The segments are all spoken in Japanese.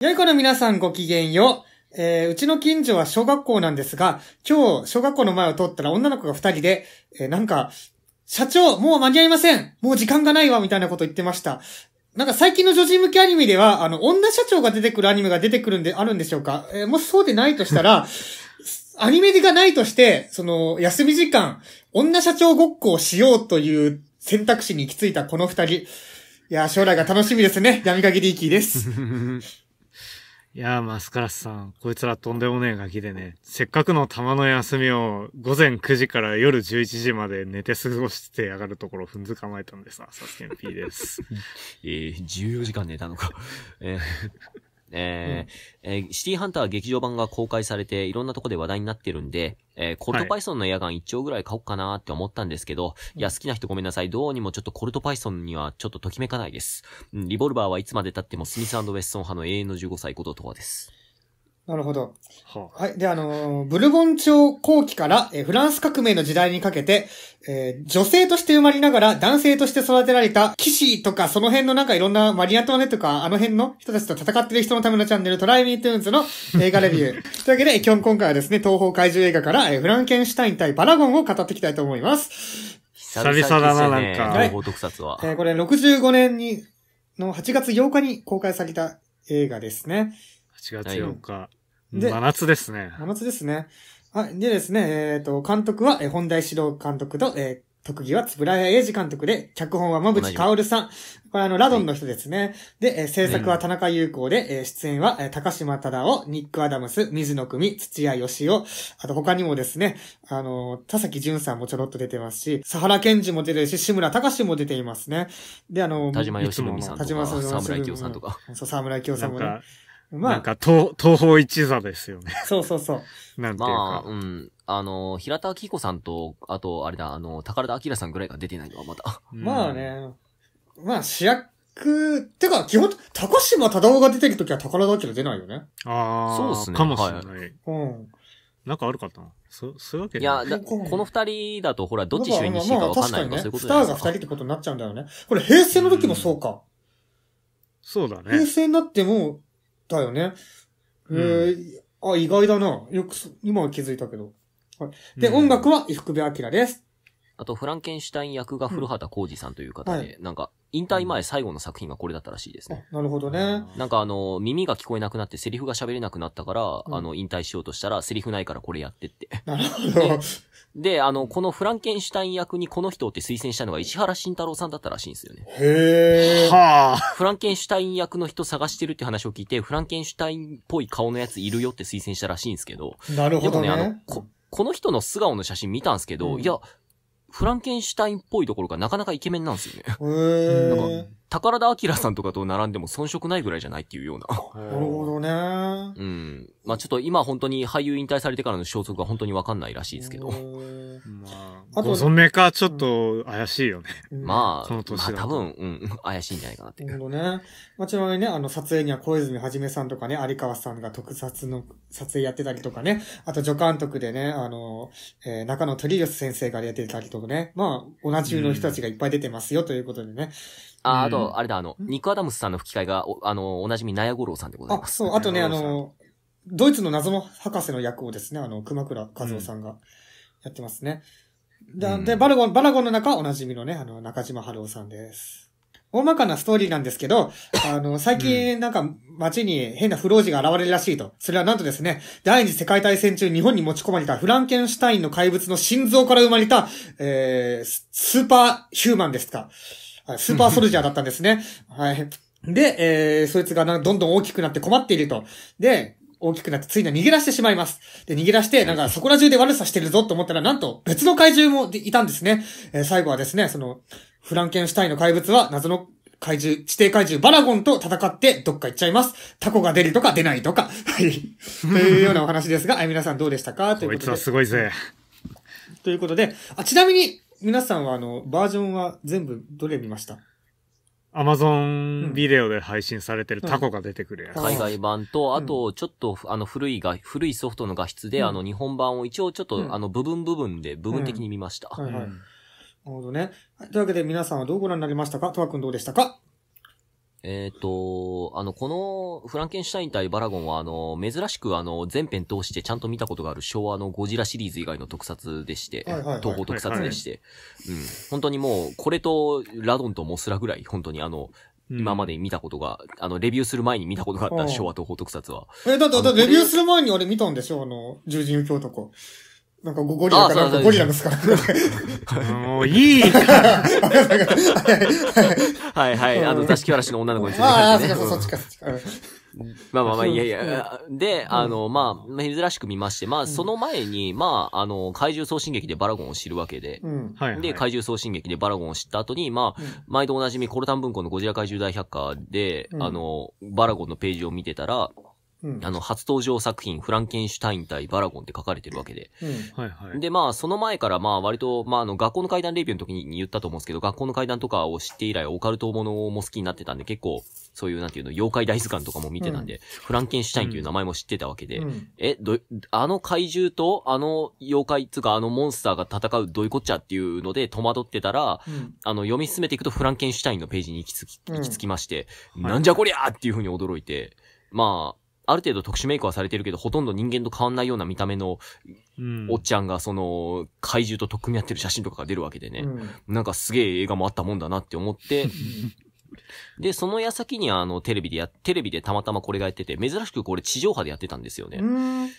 良い子の皆さんごきげんよう。えー、うちの近所は小学校なんですが、今日、小学校の前を通ったら女の子が二人で、えー、なんか、社長、もう間に合いませんもう時間がないわみたいなこと言ってました。なんか最近の女児向けアニメでは、あの、女社長が出てくるアニメが出てくるんで、あるんでしょうかえー、もしそうでないとしたら、アニメがないとして、その、休み時間、女社長ごっこをしようという選択肢に行き着いたこの二人。いや、将来が楽しみですね。闇陰リーキーです。いやー、マスカラスさん、こいつらとんでもねえガキでね、せっかくの玉の休みを午前9時から夜11時まで寝て過ごしてやがるところを踏んづかまえたんでさ、サスケン P です。えー、14時間寝たのか。えーえーうん、えー、シティハンター劇場版が公開されて、いろんなとこで話題になってるんで、えー、コルトパイソンの夜間1丁ぐらい買おうかなって思ったんですけど、はい、いや、好きな人ごめんなさい。どうにもちょっとコルトパイソンにはちょっとときめかないです。リボルバーはいつまで経ってもスミスウェッソン派の永遠の15歳こととはです。なるほど。はあ、はい。で、あの、ブルボン朝後期から、えフランス革命の時代にかけて、えー、女性として生まれながら男性として育てられた騎士とかその辺のなんかいろんなマリアトネとかあの辺の人たちと戦ってる人のためのチャンネルトライミートゥーンズの 映画レビュー。というわけで、今日今回はですね、東方怪獣映画から、えフランケンシュタイン対バラゴンを語っていきたいと思います。久々だな、なんか。東方特撮は。えー、これ65年に、の8月8日に公開された映画ですね。8月8日。はいで、真夏ですね。真夏ですね。はい。でですね、えっ、ー、と、監督は、えー、本大指導監督と、えー、特技は円谷英二監督で、脚本はかお薫さん。これあの、ラドンの人ですね。で、えー、制作は田中優子で、えー、出演は、えー、高島忠夫、ニック・アダムス、水野組、土屋義雄。あと他にもですね、あのー、田崎淳さんもちょろっと出てますし、佐原健二も出てるし、志村隆も出ていますね。で、あのー、田島義文さんとか、田島沢村清さんとか。そう、沢村清さんもね。まあ。なんか東、東方一座ですよね。そうそうそう。なんていうか。まあ、うん。あの、平田明子さんと、あと、あれだ、あの、宝田明さんぐらいが出てないのはまだ。まあね。まあ、主役、てか、基本、高島忠夫が出てるときは宝田明出ないよね。ああ、そうっすね。かもしれない。はい、うん。なんかあるかなそ、そういうわけいや、この二人だと、ほら、どっち主演にしていいか分かんないとか、まあまあ、そういうことスターが二人ってことになっちゃうんだよね。これ、平成の時もそうか。うん、そうだね。平成になっても、だよね。えー、うん、あ、意外だな。よく、今は気づいたけど。はい、で、うん、音楽は、伊福部明です。あと、フランケンシュタイン役が古畑浩二さんという方で、うんはい、なんか、引退前最後の作品がこれだったらしいですね。なるほどね。なんかあの、耳が聞こえなくなってセリフが喋れなくなったから、うん、あの、引退しようとしたら、セリフないからこれやってって。なるほど。で、あの、このフランケンシュタイン役にこの人って推薦したのが石原慎太郎さんだったらしいんですよね。へー。はあ。フランケンシュタイン役の人探してるって話を聞いて、フランケンシュタインっぽい顔のやついるよって推薦したらしいんですけど。なるほどね。でもね、あの、ここの人の素顔の写真見たんですけど、うん、いや、フランケンシュタインっぽいところがなかなかイケメンなんですよね。へー。なんか、宝田明さんとかと並んでも遜色ないぐらいじゃないっていうような。なるほどね。うん。まあちょっと今本当に俳優引退されてからの消息は本当にわかんないらしいですけど。まあ、あと、染めかちょっと怪しいよね。まあ、その年まあ多分、うん、怪しいんじゃないかなって。なるほどね。まあちなみにね、あの、撮影には小泉はじめさんとかね、有川さんが特撮の撮影やってたりとかね、あと助監督でね、あの、えー、中野鳥吉先生がやってたりとかね、まあ、同じの人たちがいっぱい出てますよということでね。うんあ、あと、あれだ、あの、ニック・アダムスさんの吹き替えが、おあの、おなじみ、ナヤゴロウさんでございまあ、そう、あとね、あの、ドイツの謎の博士の役をですね、あの、熊倉和夫さんがやってますね。で、でバラゴン、バラゴンの中、おなじみのね、あの、中島春夫さんです。大まかなストーリーなんですけど、あの、最近なんか街に変な不老児が現れるらしいと。それはなんとですね、第二次世界大戦中日本に持ち込まれたフランケンシュタインの怪物の心臓から生まれた、えー、スーパーヒューマンですか。はい、スーパーソルジャーだったんですね。はい。で、えー、そいつがどんどん大きくなって困っていると。で、大きくなって、ついに逃げ出してしまいます。で、逃げ出して、なんか、そこら中で悪さしてるぞと思ったら、なんと、別の怪獣もいたんですね。えー、最後はですね、その、フランケンシュタインの怪物は、謎の怪獣、地底怪獣バラゴンと戦って、どっか行っちゃいます。タコが出るとか出ないとか。はい。というようなお話ですが、皆さんどうでしたかということで。こいつはすごいぜ。ということで、あ、ちなみに、皆さんはあの、バージョンは全部どれ見ましたアマゾンビデオで配信されてるタコが出てくるやつ。海外版と、あと、ちょっと、あの、古いが、古いソフトの画質で、あの、日本版を一応ちょっと、あの、部分部分で、部分的に見ました。はいはい。なるほどね。というわけで皆さんはどうご覧になりましたかトワ君どうでしたかえっ、ー、と、あの、この、フランケンシュタイン対バラゴンは、あの、珍しく、あの、全編通してちゃんと見たことがある昭和のゴジラシリーズ以外の特撮でして、はいはい東方特撮でして、はいはい、うん。本当にもう、これと、ラドンとモスラぐらい、本当にあの、今まで見たことが、あの、レビューする前に見たことがあった昭和東方特撮は。え、だって、だってレビューする前にあれ見たんでしょあの、獣人教とか。なんかゴリラかなんかゴリラですから。もういいはいはい、あの、座敷わらしの女の子にてああ、そっちかそっちか。まあまあまあ、いやいや、で、あの、まあ、珍しく見まして、まあ、その前に、まあ、あの、怪獣送信劇でバラゴンを知るわけで、で、怪獣送信劇でバラゴンを知った後に、まあ、毎度おなじみコルタン文庫のゴジラ怪獣大百科で、あの、バラゴンのページを見てたら、うん、あの、初登場作品、フランケンシュタイン対バラゴンって書かれてるわけで。うんはいはい、で、まあ、その前から、まあ、割と、まあ、あの、学校の階段レビューの時に言ったと思うんですけど、学校の階段とかを知って以来、オカルトものも好きになってたんで、結構、そういう、なんていうの、妖怪大図鑑とかも見てたんで、うん、フランケンシュタインという名前も知ってたわけで、え、ど、あの怪獣と、あの妖怪、つうか、あのモンスターが戦う、どういうこっちゃっていうので戸惑ってたら、あの、読み進めていくと、フランケンシュタインのページに行き着き、行き着きまして、なんじゃこりゃーっていうふうに驚いて、まあ、ある程度特殊メイクはされてるけど、ほとんど人間と変わんないような見た目の、おっちゃんが、その、怪獣と特っ組み合ってる写真とかが出るわけでね、うん、なんかすげえ映画もあったもんだなって思って、で、その矢先にあの、テレビでや、テレビでたまたまこれがやってて、珍しくこれ地上波でやってたんですよね。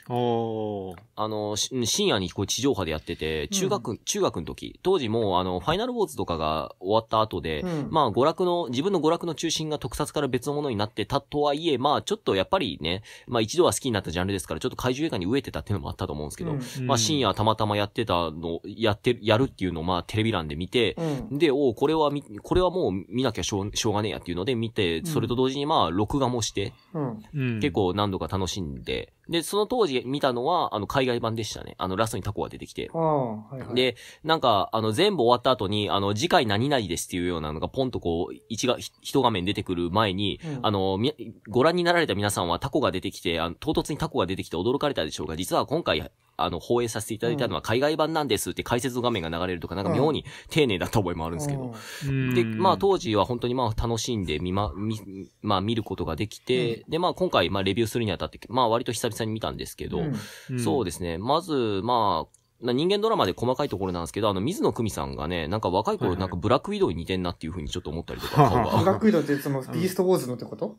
おあの、深夜にこれ地上波でやってて、中学、うん、中学の時、当時もあの、ファイナルウォーズとかが終わった後で、うん、まあ、娯楽の、自分の娯楽の中心が特撮から別のものになってたとはいえ、まあ、ちょっとやっぱりね、まあ、一度は好きになったジャンルですから、ちょっと怪獣映画に飢えてたっていうのもあったと思うんですけど、うん、まあ、深夜たまたまやってたの、やって、やるっていうのをまあ、テレビ欄で見て、で、おこれはみ、これはもう見なきゃしょう、しょうがねえやってっていうので見て、それと同時にまあ、録画もして、結構何度か楽しんで、で、その当時見たのは、あの、海外版でしたね。あの、ラストにタコが出てきて。で、なんか、あの、全部終わった後に、あの、次回何々ですっていうようなのが、ポンとこう、一が、一画面出てくる前に、あの、ご覧になられた皆さんはタコが出てきて、あの、唐突にタコが出てきて驚かれたでしょうが、実は今回、あの、放映させていただいたのは海外版なんですって解説の画面が流れるとか、なんか妙に丁寧だった覚えもあるんですけど。で、まあ当時は本当にまあ楽しんで見ま、見、まあ見ることができて、で、まあ今回まあレビューするにあたって、まあ割と久々に見たんですけど、そうですね。まず、まあ、人間ドラマで細かいところなんですけど、あの、水野久美さんがね、なんか若い頃、なんかブラックウィドウに似てんなっていうふうにちょっと思ったりとか、ブラックウィドウってその、ビーストウォーズのってこと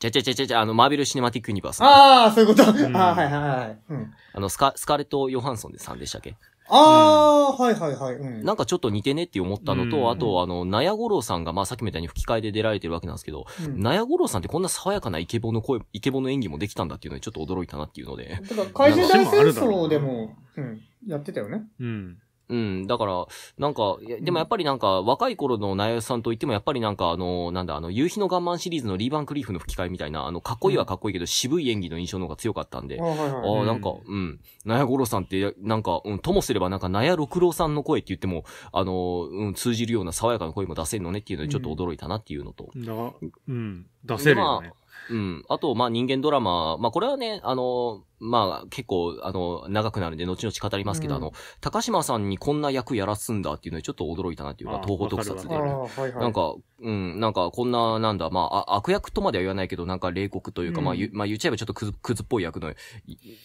じゃじゃじゃじゃじゃ、あの、マーベル・シネマティック・ユニバース。ああ、そういうこと。あーはいはいはい。うんあの、スカ、スカーレット・ヨハンソンでさんでしたっけああ、はいはいはい。うんなんかちょっと似てねって思ったのと、うんあと、あの、ナヤゴロウさんが、まあさっきみたいに吹き替えで出られてるわけなんですけど、うんナヤゴロウさんってこんな爽やかなイケボの声、イケボの演技もできたんだっていうのにちょっと驚いたなっていうので。だから怪獣大戦争でも、うん、やってたよね。うん。うん、だから、なんか、でもやっぱりなんか、若い頃のナヤさんといっても、やっぱりなんかあの、なんだ、あの、夕日の我慢シリーズのリーバンクリーフの吹き替えみたいな、あの、かっこいいはかっこいいけど、渋い演技の印象の方が強かったんで、あ、あ、なんか、うん、ナヤゴロさんって、なんか、うん、ともすればなんか、ナヤ六郎さんの声って言っても、あの、うん、通じるような爽やかな声も出せるのねっていうので、ちょっと驚いたなっていうのと。うん、出せるよね。うん。あと、まあ、人間ドラマ、まあ、これはね、あの、まあ、結構、あの、長くなるんで、後々語りますけど、うん、あの、高島さんにこんな役やらすんだっていうのにちょっと驚いたなっていうか、東宝特撮で、ねはいはい。なんか、うん、なんか、こんな、なんだ、まあ、悪役とまでは言わないけど、なんか冷酷というか、うん、まあ、まあ、言っちゃえばちょっとクズ、クズっぽい役の、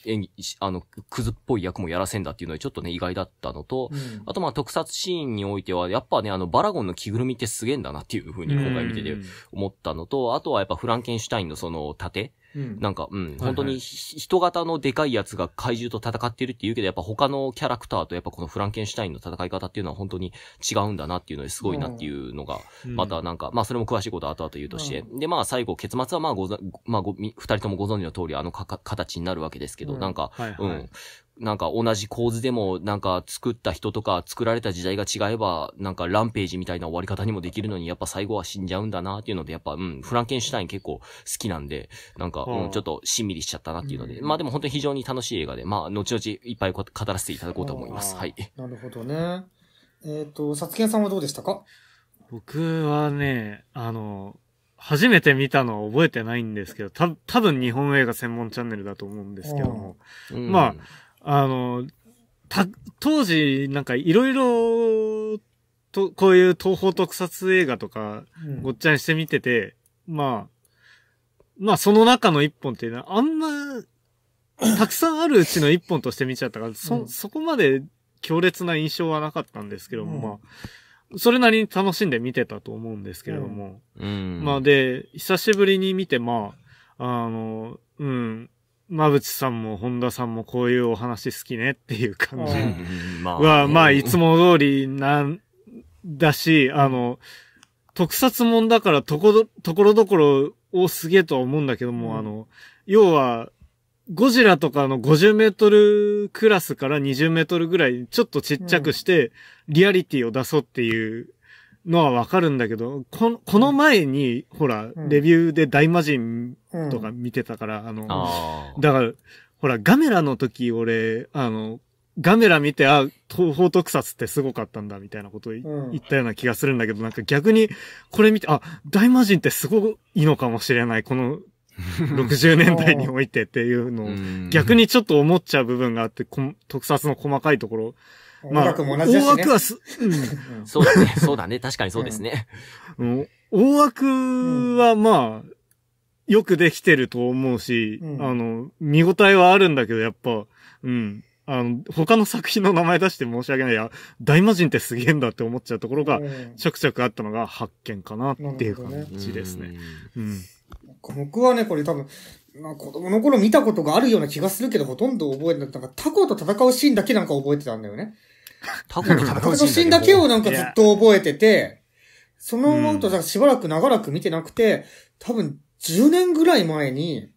演技、あの、クズっぽい役もやらせんだっていうのにちょっとね、意外だったのと、うん、あとまあ、特撮シーンにおいては、やっぱね、あの、バラゴンの着ぐるみってすげえんだなっていうふうに今回見てて思ったのと、あとはやっぱフランケンシュタインのその盾、なんか、うん、本当に人型のでかいやつが怪獣と戦ってるって言うけど、やっぱ他のキャラクターとやっぱこのフランケンシュタインの戦い方っていうのは本当に違うんだなっていうのですごいなっていうのが、またなんか、まあそれも詳しいことは後々言うとして、で、まあ最後、結末はまあごまあご、二人ともご存知の通りあのかか形になるわけですけど、なんか、うん、なんか同じ構図でも、なんか作った人とか作られた時代が違えば、なんかランページみたいな終わり方にもできるのに、やっぱ最後は死んじゃうんだなっていうので、やっぱ、うん、フランケンシュタイン結構好きなんで、なんか、うん、ちょっとしんみりしちゃったなっていうので、うん、まあでも本当に非常に楽しい映画で、まあ、後々いっぱい語らせていただこうと思います。はい。なるほどね。えっ、ー、と、さつきんさんはどうでしたか僕はね、あの、初めて見たのは覚えてないんですけど、た、多分日本映画専門チャンネルだと思うんですけども、うん、まあ、あの、た、当時、なんかいろいろ、と、こういう東方特撮映画とか、ごっちゃにして見てて、うん、まあ、まあその中の一本っていうのは、あんな、たくさんあるうちの一本として見ちゃったから、そ、うん、そこまで強烈な印象はなかったんですけども、うん、まあ、それなりに楽しんで見てたと思うんですけれども、うん、まあで、久しぶりに見て、まあ、あの、うん、馬淵さんも本田さんもこういうお話好きねっていう感じは、まあ、いつも通りなんだし、あの、特撮もんだからとこど、ところどころをすげえとは思うんだけども、うん、あの、要は、ゴジラとかの50メートルクラスから20メートルぐらいちょっとちっちゃくして、リアリティを出そうっていうのはわかるんだけど、ここの前に、ほら、レビューで大魔神とか見てたから、あの、だから、ほら、ガメラの時俺、あの、ガメラ見て、あ、東方特撮ってすごかったんだ、みたいなことを、言ったような気がするんだけど、なんか逆に、これ見て、あ、大魔神ってすごいのかもしれない、この60 年代においてっていうのを、逆にちょっと思っちゃう部分があって、特撮の細かいところ、まあ、もね、大枠はす、うん、そうだね、そうだね、確かにそうですね。うん、大枠はまあ、よくできてると思うし、うん、あの、見応えはあるんだけど、やっぱ、うん。あの、他の作品の名前出して申し訳ない。いや、大魔人ってすげえんだって思っちゃうところが、ちょくちょくあったのが発見かなっていう感じですね。ねうん。僕はね、これ多分、まあ子供の頃見たことがあるような気がするけど、ほとんど覚えてなくて、タコと戦うシーンだけなんか覚えてたんだよね。タコのタコのシーンだけをなんかずっと覚えてて、その思うとしばらく長らく見てなくて、多分10年ぐらい前に、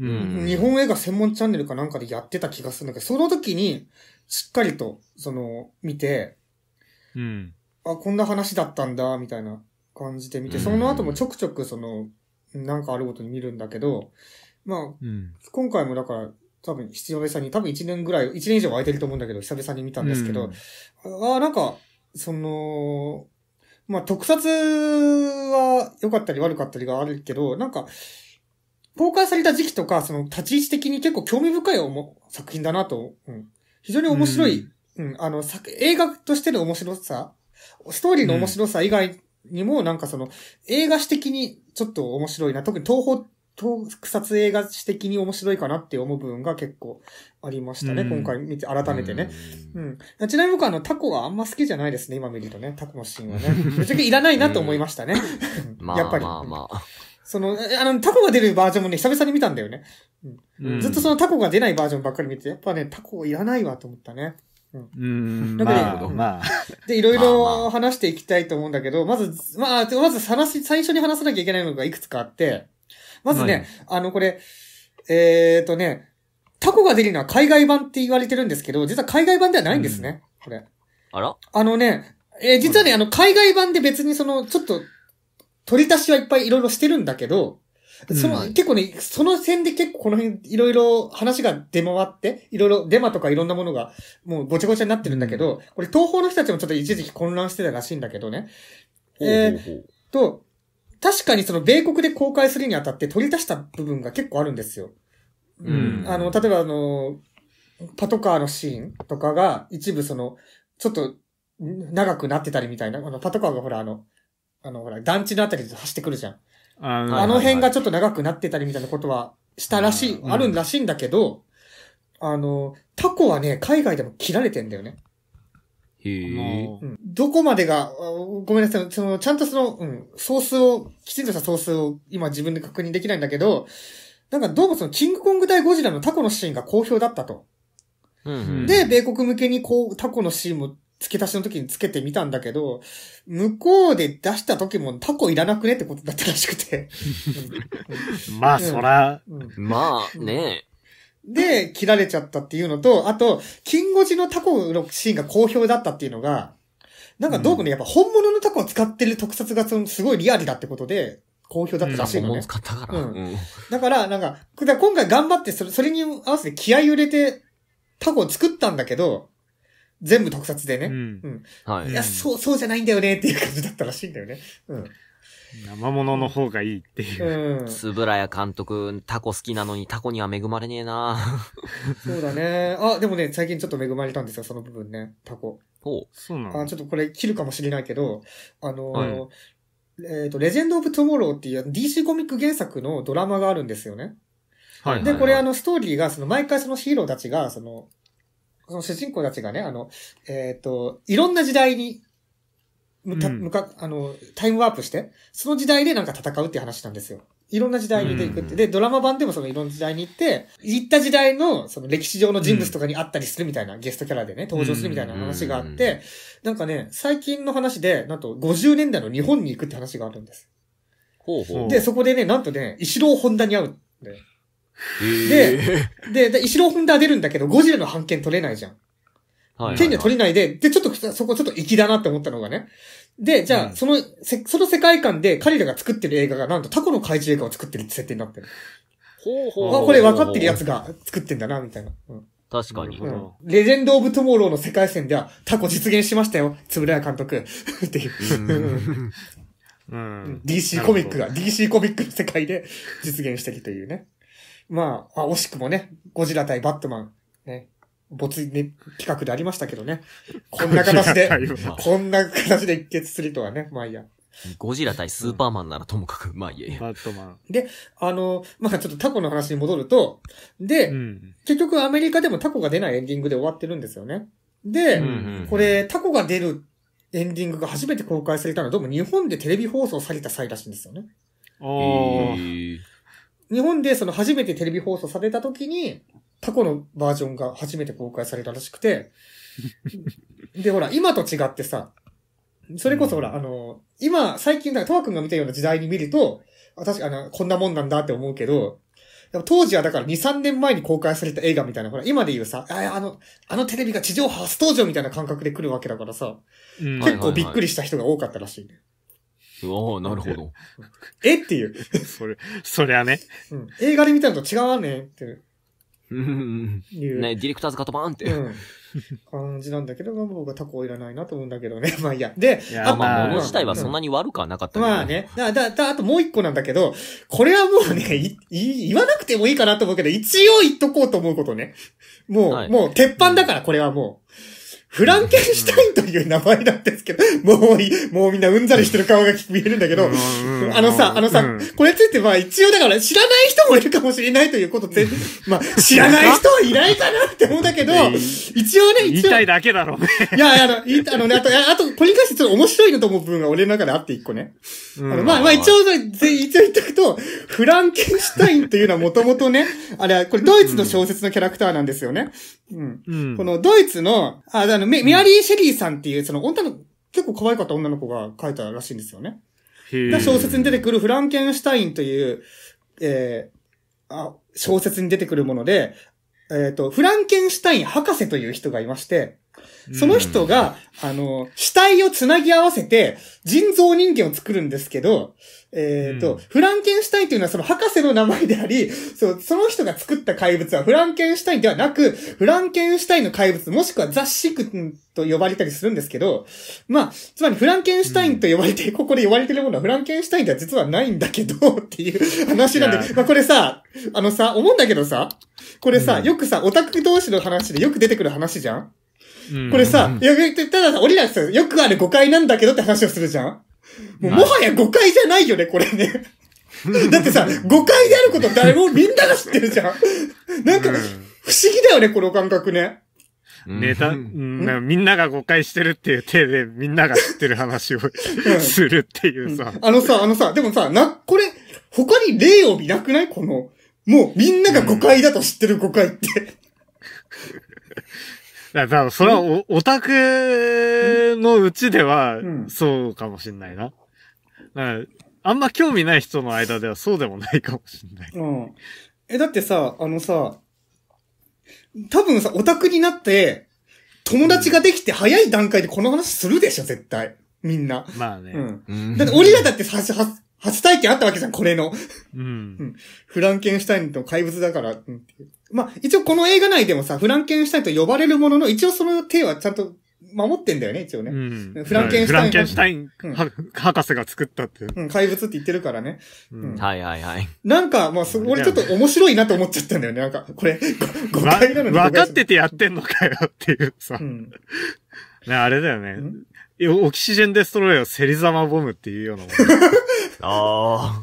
うん、日本映画専門チャンネルかなんかでやってた気がするんだけど、その時に、しっかりと、その、見て、うん。あ、こんな話だったんだ、みたいな感じで見て、その後もちょくちょく、その、なんかあるごとに見るんだけど、まあ、うん、今回もだから、多分、久々に、多分1年ぐらい、1年以上空いてると思うんだけど、久々に見たんですけど、うん、ああ、なんか、その、まあ、特撮は良かったり悪かったりがあるけど、なんか、公開された時期とか、その立ち位置的に結構興味深い作品だなと、うん、非常に面白い、うん、うん、あの作、映画としての面白さ、ストーリーの面白さ以外にも、うん、なんかその、映画史的にちょっと面白いな、特に東宝特撮影が史的に面白いかなって思う部分が結構ありましたね。うん、今回見て、改めてね。うん、うん。ちなみに僕あの、タコはあんま好きじゃないですね。今見るとね。タコのシーンはね。ぶっちゃけいらないなと思いましたね。うん、やっぱり。まあまあまあ。その、あの、タコが出るバージョンもね、久々に見たんだよね。うん、ずっとそのタコが出ないバージョンばっかり見て、やっぱね、タコいらないわと思ったね。うん。だから、まあ、まあ、で、いろいろ話していきたいと思うんだけど、まず、まあ、まず話、最初に話さなきゃいけないのがいくつかあって、まずね、あの、これ、えーとね、タコが出るのは海外版って言われてるんですけど、実は海外版ではないんですね、うん、これ。あらあのね、えー、実はね、あの、海外版で別にその、ちょっと、取り足しはいっぱいいろいろしてるんだけど、その、うん、結構ね、その線で結構この辺いろいろ話が出回って、いろいろデマとかいろんなものがもうごちゃごちゃになってるんだけど、これ東方の人たちもちょっと一時期混乱してたらしいんだけどね。ほうほうほうえー、と、確かにその米国で公開するにあたって取り出した部分が結構あるんですよ。うん。あの、例えばあの、パトカーのシーンとかが一部その、ちょっと長くなってたりみたいな、あの、パトカーがほらあの、あの、ほら、団地のあたりで走ってくるじゃん。あのあの辺がちょっと長くなってたりみたいなことはしたらしい、あるらしいんだけど、あの、タコはね、海外でも切られてんだよね。へえ。どこまでが、ごめんなさい、その、ちゃんとその、うん、ソースを、きちんとしたソースを今自分で確認できないんだけど、なんかどうもその、キングコング対ゴジラのタコのシーンが好評だったと。うんうん、で、米国向けにこう、タコのシーンも付け足しの時に付けてみたんだけど、向こうで出した時もタコいらなくねってことだったらしくて。まあ、そら、うん、まあね、で、切られちゃったっていうのと、あと、金ゴジのタコのシーンが好評だったっていうのが、なんかどうもね、やっぱ本物のタコを使ってる特撮がそのすごいリアルだってことで、好評だったらしいのね。うん、使ったから。うん。だから、なんか、か今回頑張ってそれ、それに合わせて気合を入れて、タコを作ったんだけど、全部特撮でね。うん。うん、はい。いや、そう、そうじゃないんだよねっていう感じだったらしいんだよね。うん。生物の方がいいっていう。つぶらや監督、タコ好きなのにタコには恵まれねえな そうだね。あ、でもね、最近ちょっと恵まれたんですよ、その部分ね、タコ。おそうなのあちょっとこれ切るかもしれないけど、あのーはい、えっ、ー、と、レジェンド・オブ・トゥモローっていう DC コミック原作のドラマがあるんですよね。はい、はい、で、これあの、ストーリーが、その、毎回そのヒーローたちが、その、その主人公たちがね、あの、えっ、ー、と、いろんな時代にむか、むか、あの、タイムワープして、その時代でなんか戦うっていう話なんですよ。いろんな時代に出ていくって。で、ドラマ版でもそのいろんな時代に行って、行った時代の、その歴史上の人物とかに会ったりするみたいな、ゲストキャラでね、登場するみたいな話があって、なんかね、最近の話で、なんと50年代の日本に行くって話があるんです。ほうほう。で、そこでね、なんとね、石郎本田に会うで。で、で、石郎本田出るんだけど、ゴジラの判件取れないじゃん。はい手には取れないで、で、ちょっとそこちょっと粋だなって思ったのがね。で、じゃあ、うん、その、その世界観で彼らが作ってる映画がなんとタコの怪獣映画を作ってるって設定になってる。ほうほう。あ、これ分かってるやつが作ってんだな、みたいな。うん、確かに、うん。レジェンド・オブ・トゥモローの世界線ではタコ実現しましたよ、つぶらや監督。っていう。うん、DC コミックが、DC コミックの世界で実現してるというね。まあ、あ惜しくもね、ゴジラ対バットマン、ね、没、ね、企画でありましたけどね。こんな形で、こんな形で一決するとはね、まあいいや。ゴジラ対スーパーマンならともかく、うん、まあいいバットマン。で、あの、まあちょっとタコの話に戻ると、で、うん、結局アメリカでもタコが出ないエンディングで終わってるんですよね。で、うんうんうん、これ、タコが出るエンディングが初めて公開されたのは、どうも日本でテレビ放送された際らしいんですよね。ああ。日本でその初めてテレビ放送された時に、過去のバージョンが初めて公開されたらしくて、で、ほら、今と違ってさ、それこそほら、あの、今、最近トワ君が見たような時代に見ると、確かの、こんなもんなんだって思うけど、当時はだから2、3年前に公開された映画みたいな、ほら、今で言うさ、ああの、あのテレビが地上初登場みたいな感覚で来るわけだからさ、うん、結構びっくりした人が多かったらしいね。ああ、なるほど。えっていう。それ、そりゃね。うん。映画で見たのと違うわねって。ね、ディレクターズカットバーンって、うん、感じなんだけど、僕はタコいらないなと思うんだけどね。まあいや。で、いやあまあ、物自体はそんなに悪くはなかったけど、ね、まあね。だ、だ、あともう一個なんだけど、これはもうね、い、い、言わなくてもいいかなと思うけど、一応言っとこうと思うことね。もう、はい、もう、鉄板だから、これはもう。フランケンシュタインという名前なんですけど、もういい、もうみんなうんざりしてる顔が見えるんだけど、あのさ、あのさ、これについては一応だから知らない人もいるかもしれないということまあ知らない人はいないかなって思うんだけど、一応ね、一応。言いたいだけだろいや、あの、いあのね、あと、あと、これに関してちょっと面白いなと思う部分が俺の中であって一個ね。あの、まあまあ一応、一応言っておくと、フランケンシュタインというのはもともとね、あれ、これドイツの小説のキャラクターなんですよね。うん。このドイツの、あ、の、メメアリー・シェリーさんっていう、その女の、結構可愛かった女の子が書いたらしいんですよね。が小説に出てくるフランケンシュタインという、えー、あ小説に出てくるもので、えっ、ー、と、フランケンシュタイン博士という人がいまして、その人が、うん、あの、死体を繋ぎ合わせて人造人間を作るんですけど、えっ、ー、と、うん、フランケンシュタインというのはその博士の名前であり、そう、その人が作った怪物はフランケンシュタインではなく、フランケンシュタインの怪物、もしくはザ・シクと呼ばれたりするんですけど、まあ、つまりフランケンシュタインと呼ばれて、うん、ここで呼ばれてるものはフランケンシュタインでは実はないんだけど、っていう話なんで、まあこれさ、あのさ、思うんだけどさ、これさ、うん、よくさ、オタク同士の話でよく出てくる話じゃんこれさ、いや、たださ、俺らさ、よくある誤解なんだけどって話をするじゃんもうもはや誤解じゃないよね、これね。だってさ、誤解であること誰もみんなが知ってるじゃん。なんか、不思議だよね、この感覚ね。ネタ、ん、みんなが誤解してるっていう体で、みんなが知ってる話をするっていうさ、うん。あのさ、あのさ、でもさ、な、これ、他に例を見なくないこの、もうみんなが誤解だと知ってる誤解って。や、からそれはお、オタクのうちでは、そうかもしんないな。あんま興味ない人の間ではそうでもないかもしんない。うん。え、だってさ、あのさ、多分さ、オタクになって、友達ができて早い段階でこの話するでしょ、絶対。みんな。まあね。うん。だって俺らだってさ、初体験あったわけじゃん、これの。うん。フランケンシュタインと怪物だから、うん。まあ、一応この映画内でもさ、フランケンシュタインと呼ばれるものの、一応その手はちゃんと守ってんだよね、一応ね。うん、フランケンシュタイン。フランケンシュタイン、うん、博士が作ったって。うん、怪物って言ってるからね。うん、はいはいはい。なんか、まあ、そ、俺ちょっと面白いなと思っちゃったんだよね。なんか、これ、誤解なのに。分かっててやってんのかよっていうさ。うん、あれだよね。オキシジェンデストロイヤーをセリザマボムっていうようなもん。ああ。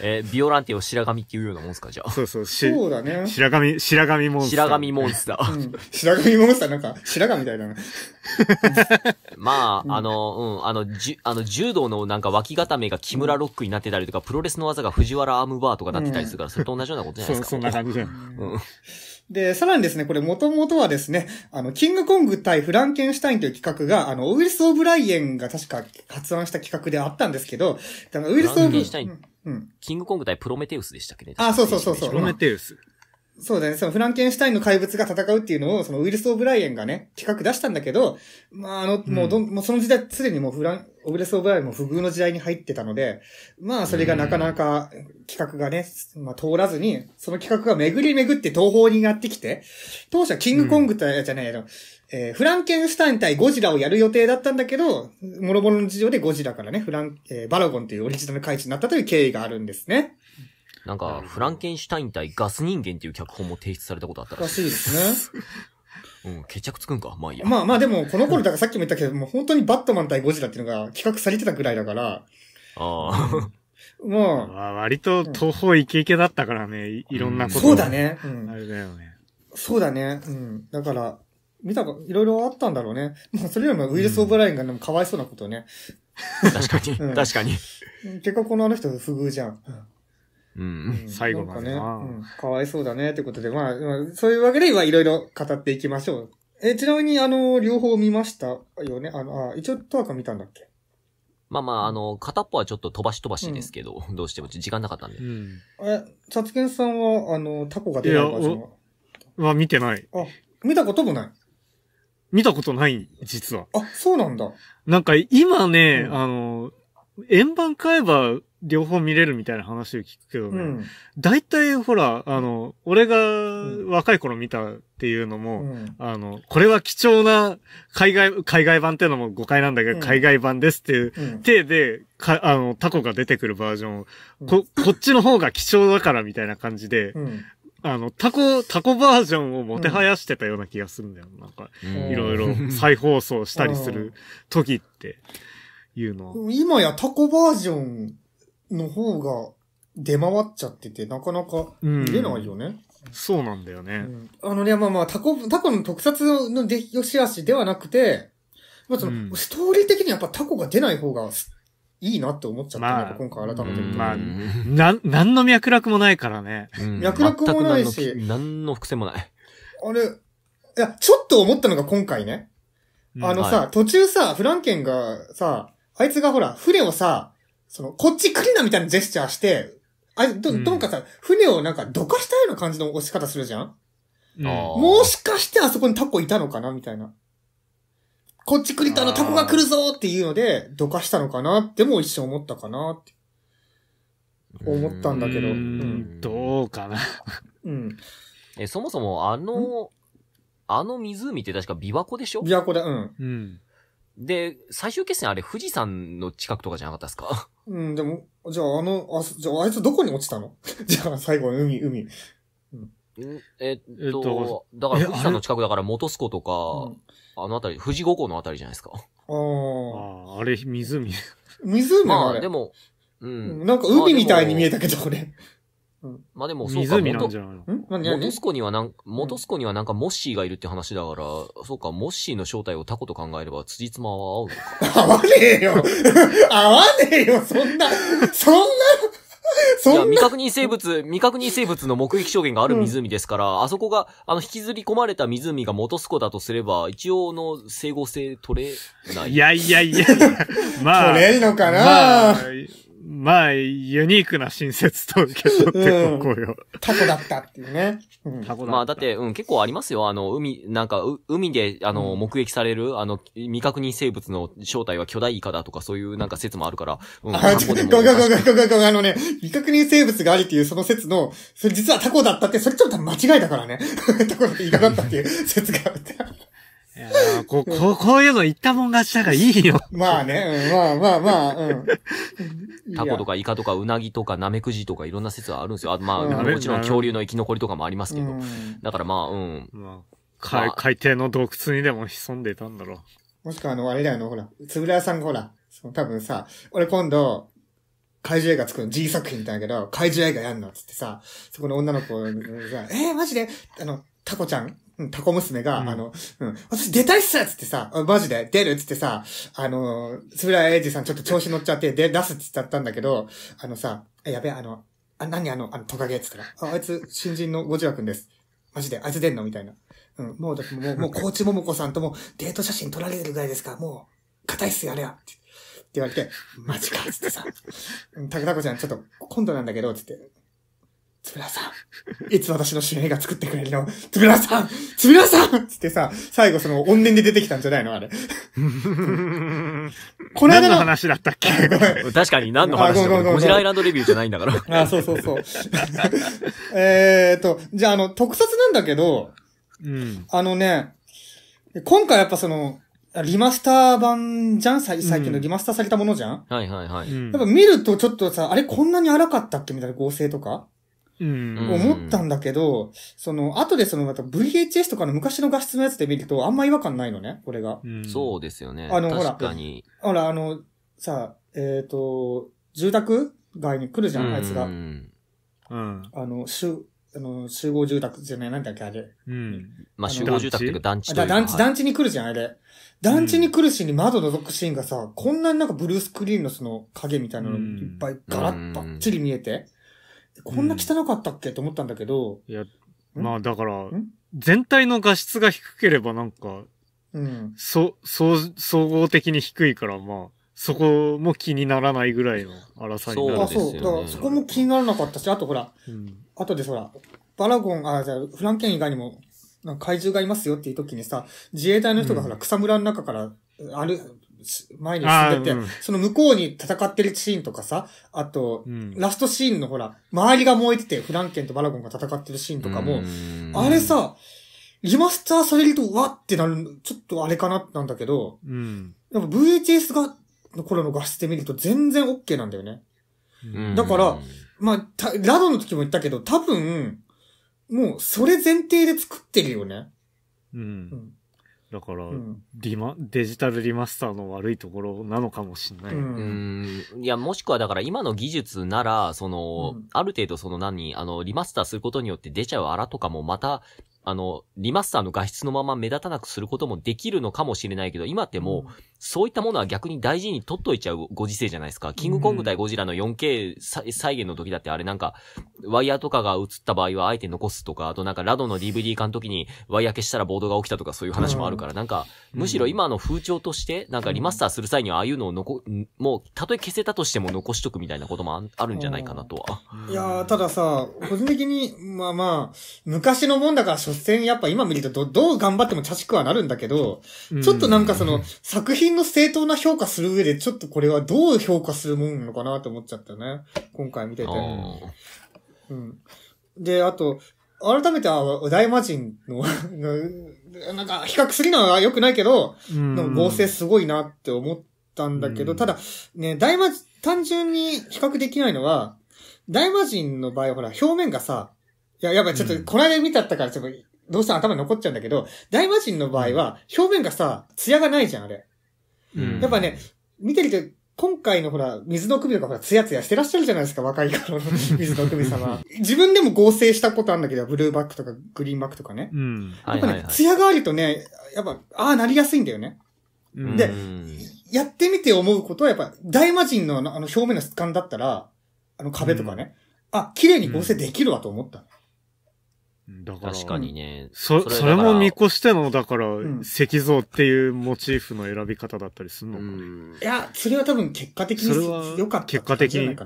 えービオランティを白髪っていうようなもんすか、じゃあ。そうそう、そうだね。白髪、白髪モンスター。白髪モンスタうー。ん。白髪モンスターなんか、白髪みたいな。まあ、あの、うん、あの、じゅ、あの、柔道のなんか脇固めが木村ロックになってたりとか、プロレスの技が藤原アームバーとかなってたりするから、それと同じようなことじゃないですか。そんな感じじゃん。うんで、さらにですね、これ元々はですね、あの、キングコング対フランケンシュタインという企画が、あの、ウィルス・オブライエンが確か発案した企画であったんですけど、ウィルス・オブライエン。うん、キングコング対プロメテウスでしたっけね。あ、そうそうそうそう。プロメテウス。そうだね。そのフランケンシュタインの怪物が戦うっていうのを、そのウィルス・オブライエンがね、企画出したんだけど、まあ、あの、もうど、うん、もうその時代、すでにもうフラン、オブレス・オブライエンも不遇の時代に入ってたので、まあ、それがなかなか企画がね、まあ、通らずに、その企画が巡り巡って東方になってきて、当初はキングコングと、うん、じゃないの、えー、フランケンシュタイン対ゴジラをやる予定だったんだけど、諸々の事情でゴジラからね、フラン、えー、バラゴンというオリジナル怪地になったという経緯があるんですね。なんか、フランケンシュタイン対ガス人間っていう脚本も提出されたことあったらしい。しいですね。うん、決着つくんか。まあいいや。まあまあでも、この頃、だからさっきも言ったけど、もう本当にバットマン対ゴジラっていうのが企画されてたぐらいだから。ああ。もう。割と東方イケイケだったからね、いろんなこと、そうだね。うん。あれだよね。そうだね。うん。だから、見たか、いろいろあったんだろうね。まあ、それよりもウイルス・オブ・ラインがでもかわいそうなことね。確かに、確かに。結果このあの人不遇じゃん。うん。うん、最後までな。んかね、うん、かわいそうだねってことで、まあ、まあ、そういうわけで、いろいろ語っていきましょう。え、ちなみに、あの、両方見ましたよね。あの、あ一応、トアカ見たんだっけまあまあ、あの、片っぽはちょっと飛ばし飛ばしですけど、うん、どうしても時間なかったんで。うん、え、サツケンさんは、あの、タコが出ないバは、あ、見てない。あ、見たこともない見たことない、実は。あ、そうなんだ。なんか、今ね、うん、あの、円盤買えば、両方見れるみたいな話を聞くけどね。大、体、ほら、あの、俺が若い頃見たっていうのも、うん、あの、これは貴重な海外、海外版っていうのも誤解なんだけど、うん、海外版ですっていう手で、か、あの、タコが出てくるバージョンを、こ、こっちの方が貴重だからみたいな感じで、あの、タコ、タコバージョンをもてはやしてたような気がするんだよ。うん、なんか、いろいろ再放送したりする時っていうの今やタコバージョンの方が出回っちゃってて、なかなか見れないよね。うんそうなんだよね。うん、あのね、まあまあ、タコ、タコの特撮の出よし悪しではなくて、まあその、うん、ストーリー的にやっぱタコが出ない方がいいなって思っちゃった、まあ、今回改めて。まあ、なん、なんの脈絡もないからね。うん、脈絡もないし。なんの伏線もない。あれ、いや、ちょっと思ったのが今回ね。あのさ、はい、途中さ、フランケンがさ、あいつがほら、船をさ、その、こっち来るなみたいなジェスチャーして、あれ、ど、とかさ、うん、船をなんかどかしたような感じの押し方するじゃん、あ。ん、もしかしてあそこにタコいたのかなみたいな。こっち来るとあのタコが来るぞっていうので、どかしたのかなっても一瞬思ったかなって。思ったんだけど。うん、どうかな。うん。え、そもそもあの、あの湖って確か琵琶湖でしょ琵琶湖だ、うん。うん。で、最終決戦あれ富士山の近くとかじゃなかったですかうん、でも、じゃああの、あ、じゃああいつどこに落ちたの じゃあ最後、海、海。えっと、だから富士山の近くだから元栖湖とか、あの辺り、富士五湖の辺りじゃないですか。ああ、あれ湖。湖まあでも、うん。なんか海みたいに見えたけど、これ。まあでも、そうか、湖なんじゃないのん何元何スコにはなん、元スコにはなんかモッシーがいるって話だから、そうか、モッシーの正体をタコと考えれば、辻褄は合うのか。合わねえよ 合わねえよそんな、そんな、いや、そん未確認生物、未確認生物の目撃証言がある湖ですから、あそこが、あの、引きずり込まれた湖が元スコだとすれば、一応の整合性取れない。いやいやいやまあ。取れんのかなまあ、まあ、ユニークな新説と受け取ってこうよ、うん。タコだったっていうね。タコまあ、だって、うん、結構ありますよ。あの、海、なんか、海で、あの、目撃される、あの、未確認生物の正体は巨大イカだとか、そういうなんか説もあるから。うん、あ、ちょっと、ごごごごあのね、未確認生物がありっていうその説の、それ実はタコだったって、それちょっと間違いだからね。タコだってイカだったっていう説があって。いやこ、こう、こういうの言ったもん勝ちだからいいよ。まあね、うん、まあまあまあ、うん。タコとかイカとかウナギとかナメクジとかいろんな説はあるんですよ。あまあ、うん、もちろん恐竜の生き残りとかもありますけど。うん、だからまあ、うん。まあ、海、海底の洞窟にでも潜んでたんだろう。もしくはあの、あれだよほら、つぶらさんがほら、その多分さ、俺今度、怪獣映画作るの G 作品だけど、怪獣映画やんのっつってさ、そこの女の子が、えー、マジで、あの、タコちゃんうん、タコ娘が、うん、あの、うん、私出たいっすっつってさ、マジで出るっつってさ、あの、スブラエイジさんちょっと調子乗っちゃって、で、出すっつっちゃったんだけど、あのさ、やべえ、あの、あ、何あの、あの、トカゲっつったら、あ、いつ、新人のゴジラくんです。マジで、あいつ出んのみたいな。うん、もう、だってもう、もう、高知桃子さんともデート写真撮られてるぐらいですから、もう、硬いっすよ、あれは。って言われて、マジかっつってさ、うタクタコちゃん、ちょっと、今度なんだけど、つって、つぶらさん、いつ私の主演が作ってくれるのつぶらさんつぶらさんつってさ、最後その、怨念で出てきたんじゃないのあれ。この間の。何の話だったっけ 確かに何の話だったっけゴジラアイランドレビューじゃないんだから。あそうそうそう。えっと、じゃああの、特撮なんだけど、うん、あのね、今回やっぱその、リマスター版じゃん最最近のリマスターされたものじゃん、うん、はいはいはい。やっぱ見るとちょっとさ、あれこんなに荒かったっけみたいな合成とか思ったんだけど、その、後でその、また VHS とかの昔の画質のやつで見ると、あんま違和感ないのね、これが。そうですよね。あの、ほら、ほら、あの、さ、えっ、ー、と、住宅街に来るじゃん、あいつが。うん。あの、集、あの、集合住宅じゃない、なんだっけ、あれ。うん。まあ、集合住宅っていうか団地と団地、団地に来るじゃん、あれ。団地に来るシーンに窓覗くシーンがさ、こんなになんかブルースクリーンのその影みたいなのいっぱいガラッバッチリ見えて。うんこんな汚かったっけと思ったんだけど。いや、まあだから、全体の画質が低ければなんか、うん。そ、そう、総合的に低いから、まあ、そこも気にならないぐらいの荒さになるんですよ、ね。そう、だからそこも気にならなかったし、あとほら、うん、あとでほら、バラゴン、あ、じゃフランケン以外にも、怪獣がいますよっていう時にさ、自衛隊の人がほら、草むらの中から、ある、前に進んでて、うん、その向こうに戦ってるシーンとかさ、あと、うん、ラストシーンのほら、周りが燃えてて、フランケンとバラゴンが戦ってるシーンとかも、あれさ、リマスターされると、わってなる、ちょっとあれかななんだけど、うん、VHS が、の頃の画質で見ると全然 OK なんだよね。だから、まあ、ラドの時も言ったけど、多分、もうそれ前提で作ってるよね。うん、うんだから、うん、リマ、デジタルリマスターの悪いところなのかもしれない。うん。いや、もしくはだから今の技術なら、その、うん、ある程度その何、あの、リマスターすることによって出ちゃうあらとかもまたあの、リマスターの画質のまま目立たなくすることもできるのかもしれないけど、今ってもう、そういったものは逆に大事に取っといちゃうご時世じゃないですか。キングコング対ゴジラの 4K 再現の時だってあれなんか、ワイヤーとかが映った場合はあえて残すとか、あとなんかラドの DVD 化の時にワイヤー消したらボードが起きたとかそういう話もあるから、なんか、むしろ今の風潮として、なんかリマスターする際にはああいうのを残、もう、たとえ消せたとしても残しとくみたいなこともあるんじゃないかなとは。いやー、たださ、個人的に、まあまあ、昔のもんだから然やっぱ今見るとどどう頑張っても茶しはなるんだけど、ちょっとなんかその作品の正当な評価する上でちょっとこれはどう評価するもんのかなと思っちゃったね。今回見てて。うん。で、あと、改めて、あ、大魔人の なんか、比較するのは良くないけど、の合成すごいなって思ったんだけど、ただ、ね、大魔、単純に比較できないのは、大魔人の場合はほら、表面がさ、や、やっぱちょっと、この間見たったから、ちょっと、どうしても頭に残っちゃうんだけど、大魔神の場合は、表面がさ、艶がないじゃん、あれ。うん。やっぱね、見てると、今回のほら、水の首とかほら、ツヤツヤしてらっしゃるじゃないですか、若い頃の 水の首様。自分でも合成したことあるんだけど、ブルーバックとかグリーンバックとかね。うん。やっぱね、ツヤがあるとね、やっぱ、ああ、なりやすいんだよね。うん、で、やってみて思うことは、やっぱ、大魔神のあの表面の質感だったら、あの壁とかね、うん、あ、綺麗に合成できるわと思った。だから。確かにね。そ、それも見越しての、だから、うん、石像っていうモチーフの選び方だったりするのかね。ん、いや、それは多分結果的に良かった結果的に。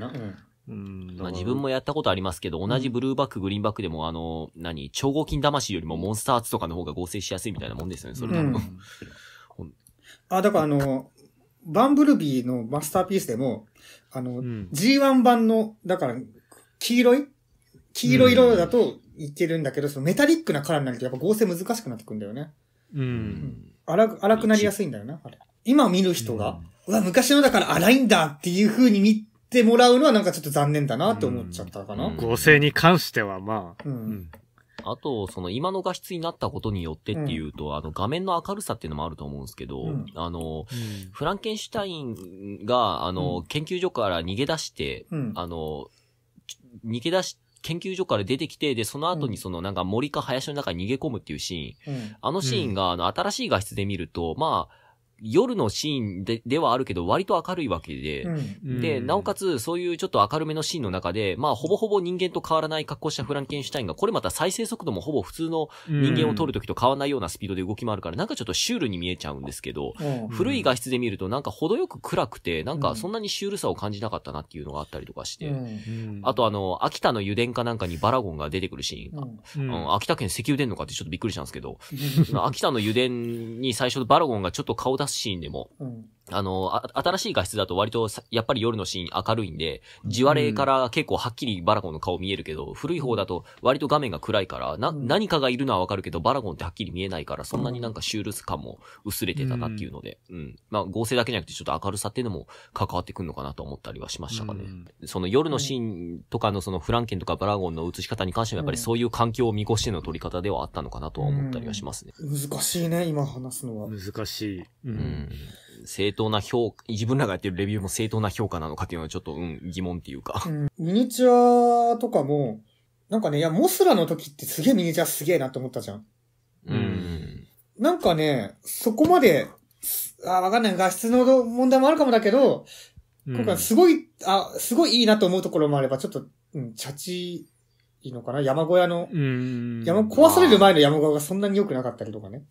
うん、まあ、自分もやったことありますけど、同じブルーバック、グリーンバックでも、あの、何、超合金魂よりもモンスターツとかの方が合成しやすいみたいなもんですよね、それだと。うん、あ、だからあの、バンブルビーのマスターピースでも、あの、うん、G1 版の、だから、黄色い黄色い色だといてるんだけど、そのメタリックなカラーになるとやっぱ合成難しくなってくんだよね。うん。荒、うん、荒くなりやすいんだよな、あれ。今見る人が、うん、うわ、昔のだから荒いんだっていう風に見てもらうのはなんかちょっと残念だなって思っちゃったかな。うん、合成に関してはまあ。うん。あと、その今の画質になったことによってっていうと、うん、あの画面の明るさっていうのもあると思うんですけど、うん、あの、うん、フランケンシュタインが、あの、研究所から逃げ出して、あの、逃げ出し研究所から出てきて、で、その後にそのなんか森か林の中に逃げ込むっていうシーン。うん、あのシーンが、あの、新しい画質で見ると、まあ、夜のシーンでではあるけど、割と明るいわけで、うん、で、なおかつ、そういうちょっと明るめのシーンの中で、まあ、ほぼほぼ人間と変わらない格好したフランケンシュタインが、これまた再生速度もほぼ普通の人間を撮るときと変わらないようなスピードで動き回るから、なんかちょっとシュールに見えちゃうんですけど、うん、古い画質で見ると、なんか程よく暗くて、なんかそんなにシュールさを感じなかったなっていうのがあったりとかして、うん、あとあの、秋田の油田かなんかにバラゴンが出てくるシーンが、秋田県石油出んのかってちょっとびっくりしたんですけど、秋田の油田に最初バラゴンがちょっと顔出シーンでも、うあの、あ、新しい画質だと割とやっぱり夜のシーン明るいんで、地割れから結構はっきりバラゴンの顔見えるけど、うん、古い方だと割と画面が暗いから、な、何かがいるのはわかるけど、バラゴンってはっきり見えないから、そんなになんかシュールス感も薄れてたなっていうので、うん、うん。まあ合成だけじゃなくてちょっと明るさっていうのも関わってくるのかなと思ったりはしましたかね。その夜のシーンとかのそのフランケンとかバラゴンの映し方に関してはやっぱりそういう環境を見越しての撮り方ではあったのかなとは思ったりはしますね。難しいね、今話すのは。難しい。うん正当な評価、自分らがやってるレビューも正当な評価なのかっていうのはちょっと、うん、疑問っていうか。うん。ミニチュアとかも、なんかね、いや、モスラの時ってすげえミニチュアすげえなって思ったじゃん。うん。なんかね、そこまで、あ、わかんない。画質の問題もあるかもだけど、今回すごい、うん、あ、すごいいいなと思うところもあれば、ちょっと、うん、チャチいいのかな山小屋の、うん山、壊される前の山小屋がそんなに良くなかったりとかね。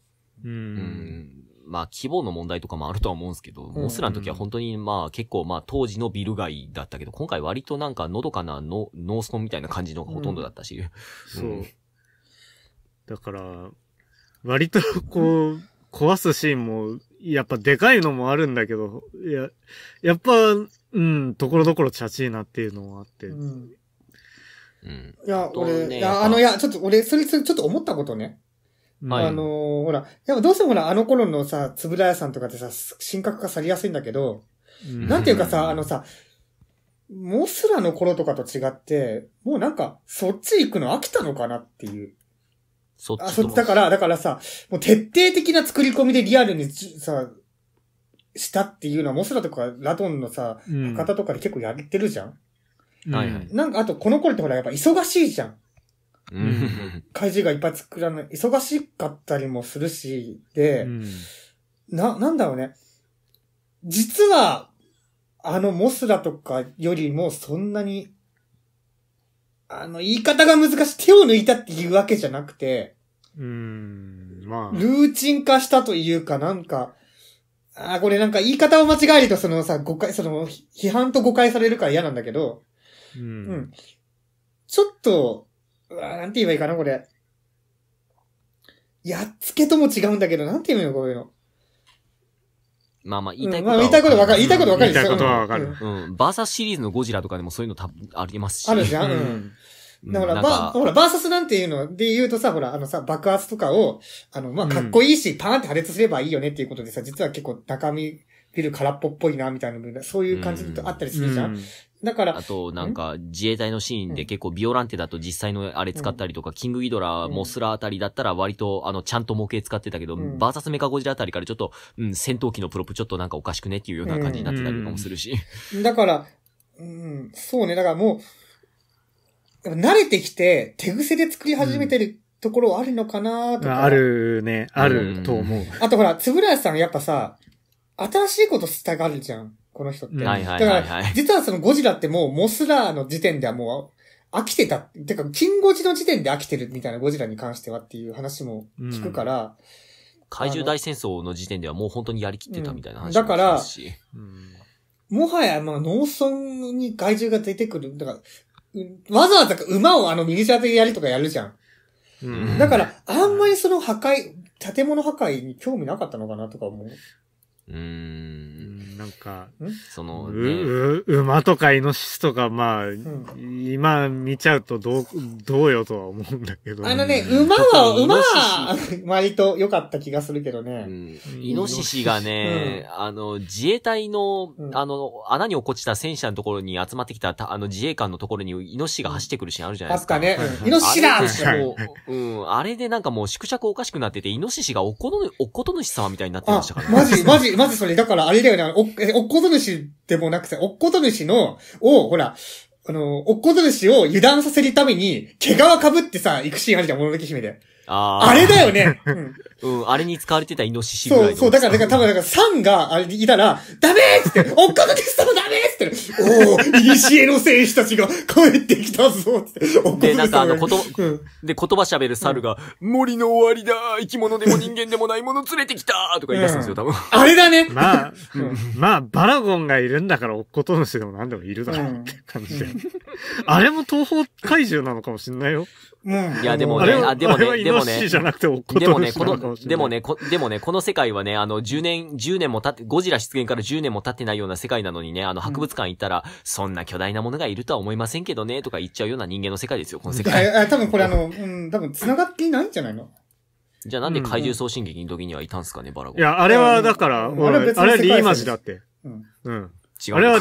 うん。まあ、規模の問題とかもあるとは思うんですけど、モスラの時は本当にまあ、結構まあ、当時のビル街だったけど、今回割となんか、のどかなの、ノーストンみたいな感じのがほとんどだったし。うん、そう。だから、割とこう、壊すシーンも、やっぱでかいのもあるんだけど、いや、やっぱ、うん、ところどころチャチいなっていうのもあって。うん。うん、いや、俺、ね、いや、あの、いや、ちょっと俺、それ、ちょっと思ったことね。はい、あのー、ほら、でもどうせほら、あの頃のさ、つぶらやさんとかってさ、神格化されやすいんだけど、うん、なんていうかさ、あのさ、モスラの頃とかと違って、もうなんか、そっち行くの飽きたのかなっていう。そっちあ、そっちだから、だからさ、もう徹底的な作り込みでリアルにさ、したっていうのは、モスラとかラトンのさ、博多とかで結構やってるじゃん。うん、はいはい。なんか、あと、この頃ってほら、やっぱ忙しいじゃん。うん、事がいっぱい作らない、忙しかったりもするし、で、うん、な、なんだろうね。実は、あのモスラとかよりもそんなに、あの、言い方が難しい。手を抜いたっていうわけじゃなくて、うん、まあ。ルーチン化したというか、なんか、あ、これなんか言い方を間違えるとそのさ、誤解、その、批判と誤解されるから嫌なんだけど、うん、うん。ちょっと、うわなんて言えばいいかな、これ。やっつけとも違うんだけど、なんて言うの、こういうの。まあまあ、言いたいことは、うん、まあ、言いたいことわかる。言いたいことわかる言いたいことはわかる。うん。バーサスシリーズのゴジラとかでもそういうのたありますし。あるじゃん。うん。だから、ば、ほら、バーサスなんていうので言うとさ、ほら、あのさ、爆発とかを、あの、まあ、かっこいいし、パーンって破裂すればいいよねっていうことでさ、実は結構高み、ビル空っぽっぽいな、みたいな、そういう感じとあったりするじゃん。だから。あと、なんか、自衛隊のシーンで結構、ビオランテだと実際のあれ使ったりとか、キングギドラ、モスラあたりだったら割と、あの、ちゃんと模型使ってたけど、バーサスメカゴジラあたりからちょっと、うん、戦闘機のプロップちょっとなんかおかしくねっていうような感じになってたりもするし。だから、うん、そうね。だからもう、慣れてきて、手癖で作り始めてるところあるのかなとか、あるね、あると思う。あとほら、つぶらやさんやっぱさ、新しいことしたがるじゃん。この人って。はいはいはい、はい、だから、実はそのゴジラってもうモスラーの時点ではもう飽きてた。てか、金ゴジの時点で飽きてるみたいなゴジラに関してはっていう話も聞くから。うん、怪獣大戦争の時点ではもう本当にやりきってたみたいな話、うん、だから、うん、もはやまあ農村に怪獣が出てくる。だから、わざわざ馬をあのミニチュアでやりとかやるじゃん。うん、だから、あんまりその破壊、建物破壊に興味なかったのかなとか思う。うん。なんか、その、ね、う、う、馬とかイノシシとか、まあ、うん、今見ちゃうとどう、どうよとは思うんだけど。あのね、馬は、馬は、割と良かった気がするけどね。うん、イノシシがね、うん、あの、自衛隊の、あの、穴に落っこちた戦車のところに集まってきた、あの、自衛官のところにイノシシが走ってくるシーンあるじゃないですか。確かね。イノシシだもう、うん、あれでなんかもう縮尺おかしくなってて、イノシシがおこの、おこと主様みたいになってましたから、ね。マジ、マジ、まずそれ、だからあれだよな、おえおっこと主でもなくて、おっこと主の、を、ほら、あの、おっこと主を油断させるために、毛皮被ってさ、行くシーンあるじゃん、もののけ姫で。ああ。あれだよね。うんうん、あれに使われてたイノシシぐらい。そう、そう、だから、だから、多分、だから、サンが、あれにいたら、ダメーっつって、おっかのテストもダメーっつって、おぉ、イニシエの戦士たちが 帰ってきたぞって、おっのテストで、なんかあの、こと、うん、で、言葉喋る猿が、うん、森の終わりだ生き物でも人間でもないもの連れてきたとか言い出すんですよ、多分。あれだねまあ、まあ、バラゴンがいるんだから、おっことのしでも何でもいるだろうって感じで。あれも東方怪獣なのかもしんないよ。うん、いや、でもね、あ、でもね、でもね、でもね、この、でもね、こ、でもね、この世界はね、あの、10年、10年も経って、ゴジラ出現から10年も経ってないような世界なのにね、あの、博物館行ったら、うん、そんな巨大なものがいるとは思いませんけどね、とか言っちゃうような人間の世界ですよ、この世界。あ、多分これあの、うん、多分繋がっていないんじゃないのじゃあなんで怪獣送信劇の時にはいたんすかね、バラゴン。いや、あれはだから、あれリーマジだって。うん。うん。違う。あれは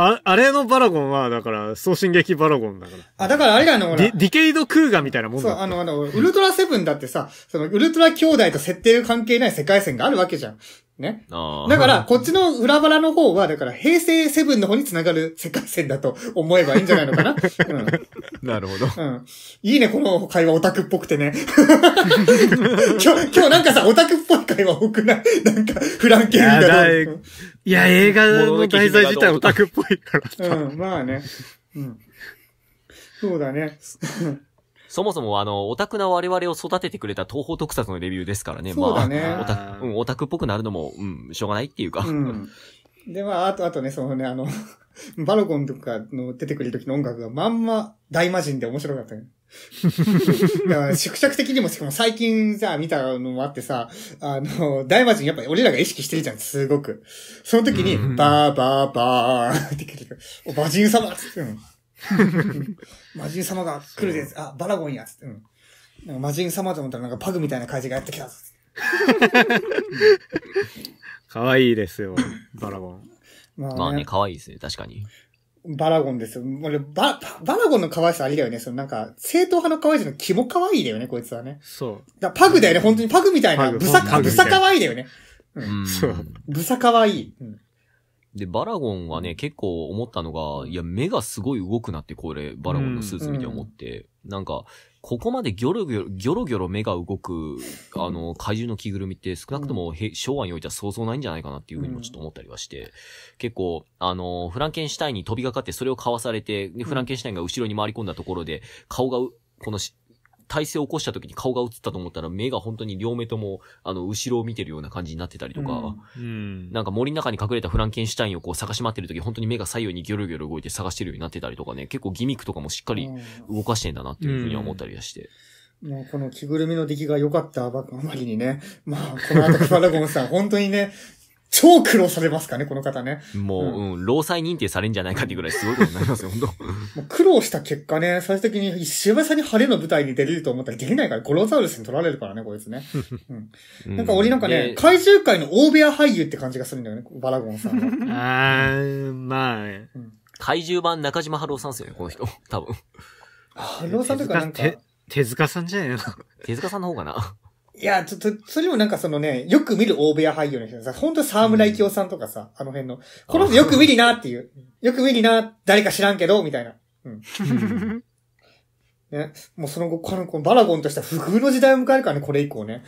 あ、あれのバラゴンは、だから、送信劇バラゴンだから。あ、だからあれだの、ほら。ディケイドクーガみたいなもんだそう、あの、あの、ウルトラセブンだってさ、その、ウルトラ兄弟と設定関係ない世界線があるわけじゃん。ね。だから、こっちの裏腹の方は、だから、平成セブンの方に繋がる世界線だと思えばいいんじゃないのかな。うん、なるほど。うん。いいね、この会話オタクっぽくてね。今日、今日なんかさ、オタクっぽい会話多くないなんか、フランケンみたいな。いや、映画の題材自体オタクっぽいから。うん、まあね。うん。そうだね。そもそもあの、オタクな我々を育ててくれた東方特撮のレビューですからね。そうだね。まあ、オタク、オタクっぽくなるのも、うん、しょうがないっていうか。うん、で、まあ、あと、あとね、そのね、あの、バロコンとかの出てくる時の音楽がまんま大魔人で面白かったね。だから、縮尺的にも、しかも最近さ、見たのもあってさ、あの、大魔人やっぱ俺らが意識してるじゃん、すごく。その時に、バーバーバーって来る。お、魔人様っつっての。魔人様が来るです。あ、バラゴンやつって。うん。なんか魔人様と思ったらなんかパグみたいな怪獣がやってきたぞ。かわいいですよ、バラゴン。まあね、まあね、かわいいですね、確かに。バラゴンですよ。俺、バ、バラゴンの可愛さありだよね。そのなんか、正統派の可愛いの気も可愛いだよね、こいつはね。そう。だパグだよね、本当にパグみたいな。ブサ、ブサ可愛いだよね。うん。そう。ブサ可愛い。うんで、バラゴンはね、結構思ったのが、いや、目がすごい動くなって、これ、バラゴンのスーツ見て思って、うん、なんか、ここまでギョロギョロ、ギョロギョロ目が動く、あの、怪獣の着ぐるみって少なくとも、うん、昭和においては想像ないんじゃないかなっていうふうにもちょっと思ったりはして、結構、あの、フランケンシュタインに飛びかかって、それをかわされて、フランケンシュタインが後ろに回り込んだところで、顔が、この体勢を起こした時に顔が映ったと思ったら目が本当に両目とも、あの、後ろを見てるような感じになってたりとか、うんうん、なんか森の中に隠れたフランケンシュタインをこう探し回ってる時本当に目が左右にギョロギョロ動いて探してるようになってたりとかね、結構ギミックとかもしっかり動かしてんだなっていうふうには思ったりはして。もうこの着ぐるみの出来が良かったばっかりにね。まあ、この後、ファラゴンさん、本当にね、超苦労されますかね、この方ね。もう、うん、労災認定されんじゃないかっていうぐらいすごいことになりますよ、本当。もう苦労した結果ね、最終的に久々に晴れの舞台に出れると思ったら出れないから、ゴロザウルスに取られるからね、こいつね。うん、なんか俺なんかね、怪獣界の大部屋俳優って感じがするんだよね、バラゴンさん あー、まあ、うん、怪獣版中島春夫さんですよね、この人。多分。春夫さんとかなんか手。手塚さんじゃないの手塚さんの方かな。いや、ちょっと、それもなんかそのね、よく見る大部屋俳優の人さ、本当沢村一雄さんとかさ、あの辺の、この人よく見りなっていう、よく見りな、誰か知らんけど、みたいな。うん。ね、もうその後、この、このバラゴンとした不遇の時代を迎えるからね、これ以降ね。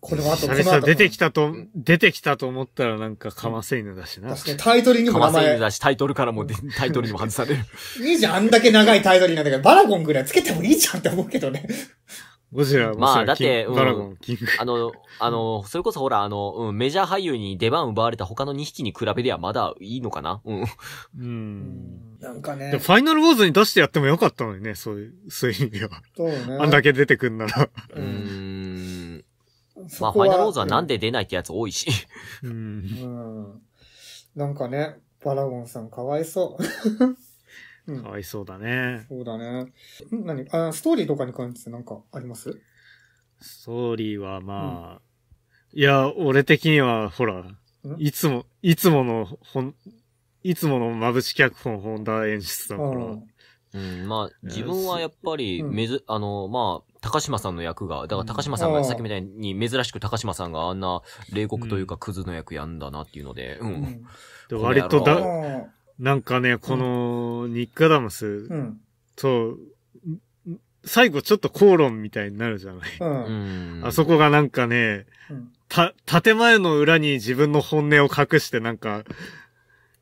この後、この後。出てきたと、出てきたと思ったらなんかかませ犬だしな。確かにタイトルにも名前。かませ犬だし、タイトルからも、タイトルにも外される。いいじゃん、あんだけ長いタイトルなんだから、バラゴンぐらいつけてもいいじゃんって思うけどね。ゴジラ、まあ、だって、うん、あの、あの、それこそほら、あの、うん、メジャー俳優に出番奪われた他の2匹に比べりゃまだいいのかなうん。うん。なんかね。ファイナルウォーズに出してやってもよかったのにね、そういう、そういう意味では。そうね。あんだけ出てくんなら。うん。まあ、ファイナルウォーズはなんで出ないってやつ多いし。うん。うん。なんかね、バラゴンさんかわいそう。かわいそうだね。そうだね。何あ、ストーリーとかに関して何かありますストーリーはまあ、うん、いや、俺的には、ほら、いつも、いつもの、ほん、いつものまぶし脚本、本田演出だから。うん、まあ、自分はやっぱり、めず、あの、まあ、高島さんの役が、だから高島さんが、さっきみたいに珍しく高島さんがあんな冷酷というかクズの役やんだなっていうので、うん。うん、割とだ、なんかね、この、ニッカダムスと、最後ちょっと口論みたいになるじゃない。うん、あそこがなんかね、うん、た、建前の裏に自分の本音を隠してなんか、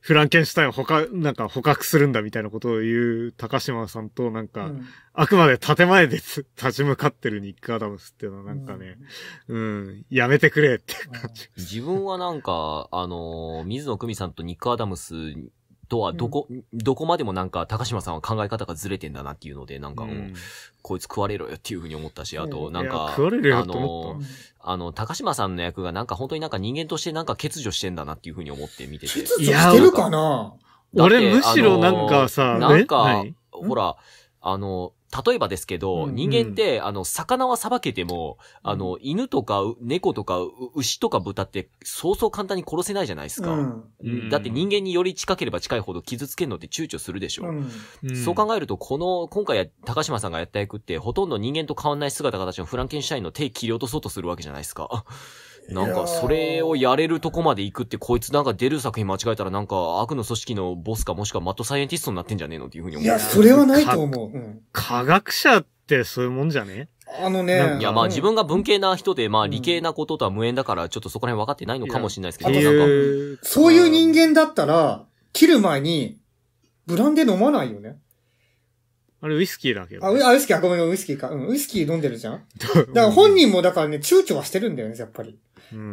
フランケンシュタインを捕なんか捕獲するんだみたいなことを言う高島さんとなんか、うん、あくまで建前で立ち向かってるニック・アダムスっていうのはなんかね、うん、うん、やめてくれって感じ。自分はなんか、あのー、水野久美さんとニック・アダムスとはどこ、うん、どこまでもなんか、高島さんは考え方がずれてんだなっていうので、なんかもう、ん、こいつ食われろよっていうふうに思ったし、あと、なんか、あの、あの、高島さんの役がなんか本当になんか人間としてなんか欠如してんだなっていうふうに思って見てて。欠如してるかな俺むしろなんかさ、なんか、ほら、あの、例えばですけど、うんうん、人間って、あの、魚はさばけても、あの、犬とか猫とか牛とか豚って、そうそう簡単に殺せないじゃないですか、うんだって人間により近ければ近いほど傷つけるのって躊躇するでしょ。うん、そう考えると、この、今回高島さんがやった役って、ほとんど人間と変わんない姿形のフランケンシュタインの手切り落とそうとするわけじゃないですか。なんか、それをやれるとこまで行くって、こいつなんか出る作品間違えたら、なんか、悪の組織のボスか、もしくはマッドサイエンティストになってんじゃねえのっていうふうに思う。いや、それはないと思う。うん、科学者ってそういうもんじゃねあのね。いや、まあ自分が文系な人で、まあ理系なこととは無縁だから、ちょっとそこら辺分かってないのかもしれないですけど、なんか。そういう人間だったら、切る前に、ブランデー飲まないよね。あれ、ウイスキーだけど。あ、ウイスキー、あ、ごめん、ウイスキーか。うん、ウイスキー飲んでるじゃん。だから本人もだからね、躊躇はしてるんだよね、やっぱり。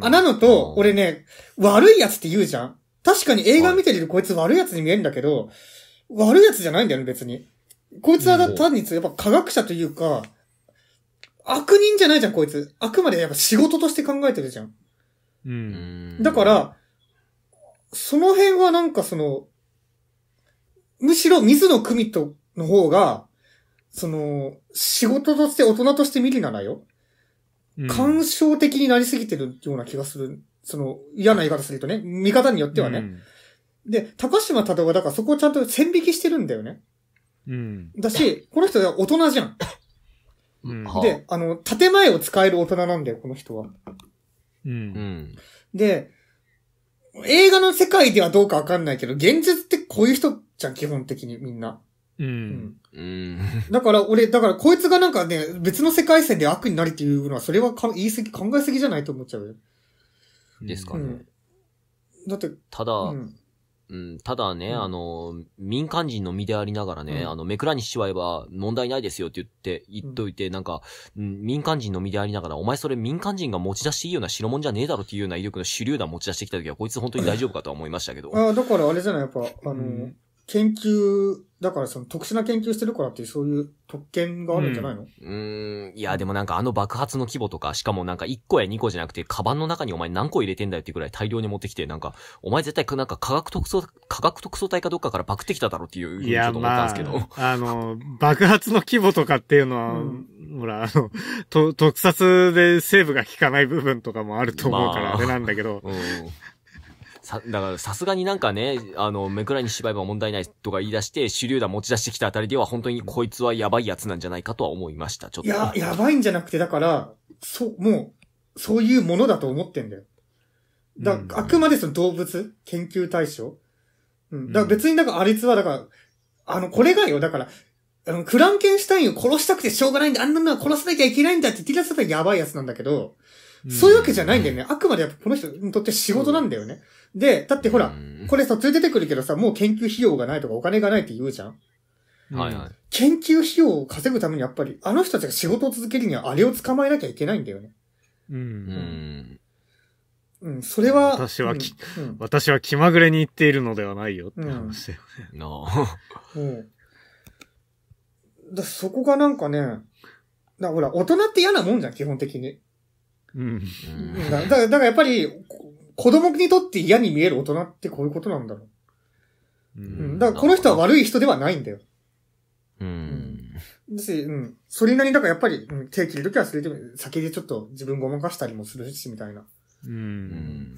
あなのと、俺ね、悪い奴って言うじゃん。確かに映画見てるとこいつ悪い奴に見えるんだけど、悪い奴じゃないんだよね、別に。こいつは単に、やっぱ科学者というか、悪人じゃないじゃん、こいつ。あくまでやっぱ仕事として考えてるじゃん。うん。だから、その辺はなんかその、むしろ水野久美との方が、その、仕事として大人として見るならよ。干渉的になりすぎてるような気がする。その、嫌な言い方するとね、見方によってはね。うん、で、高島忠夫はだからそこをちゃんと線引きしてるんだよね。うん。だし、この人は大人じゃん。うん、で、あの、建前を使える大人なんだよ、この人は。うん。で、映画の世界ではどうかわかんないけど、現実ってこういう人じゃん、基本的にみんな。うん。うん。だから俺、だからこいつがなんかね、別の世界線で悪になるっていうのは、それはか言い過ぎ、考えすぎじゃないと思っちゃうですかね。うん、だって。ただ、うんうん、ただね、うん、あの、民間人の身でありながらね、うん、あの、目くらにしちまえば問題ないですよって言って、言っといて、なんか、民間人の身でありながら、お前それ民間人が持ち出していいような白物じゃねえだろっていうような威力の手榴弾持ち出してきた時は、こいつ本当に大丈夫かとは思いましたけど。ああ、だからあれじゃない、やっぱ、あの、研究、だからその特殊な研究してるからっていうそういう特権があるんじゃないの、うん、ーん、いやでもなんかあの爆発の規模とか、しかもなんか1個や2個じゃなくて、カバンの中にお前何個入れてんだよってぐらい大量に持ってきて、なんか、お前絶対なんか科学特捜、科学特捜隊かどっかからバクってきただろうっていういや、まあ、あの、爆発の規模とかっていうのは、うん、ほら、あの、と、特撮でセーブが効かない部分とかもあると思うから、あれなんだけど、まあ、さ、だからさすがになんかね、あの、目くらいに芝居は問題ないとか言い出して、手榴弾持ち出してきたあたりでは本当にこいつはやばいやつなんじゃないかとは思いました、ちょっと。いや、やばいんじゃなくて、だから、そう、もう、そういうものだと思ってんだよ。だ、うん、あくまでその動物研究対象うん。だから別になんかあいつは、だから、あの、これがよ、だから、あの、クランケンシュタインを殺したくてしょうがないんだ、あんなのは殺さなきゃいけないんだって言って出せたらやばいやつなんだけど、そういうわけじゃないんだよね。あくまでやっぱこの人にとって仕事なんだよね。で、だってほら、これさ、つい出てくるけどさ、もう研究費用がないとかお金がないって言うじゃんはいはい。研究費用を稼ぐためにやっぱり、あの人たちが仕事を続けるにはあれを捕まえなきゃいけないんだよね。うん。うん。それは。私はき、うん、私は気まぐれに言っているのではないよって話だよね。なあ。うん。だそこがなんかね、だほら、大人って嫌なもんじゃん、基本的に。うん。だだからやっぱり、子供にとって嫌に見える大人ってこういうことなんだろう。うん。だからこの人は悪い人ではないんだよ。うん。だし、うん。それなりだからやっぱり、うん、手切るときはそれで、先でちょっと自分ごまかしたりもするし、みたいな。うん。うん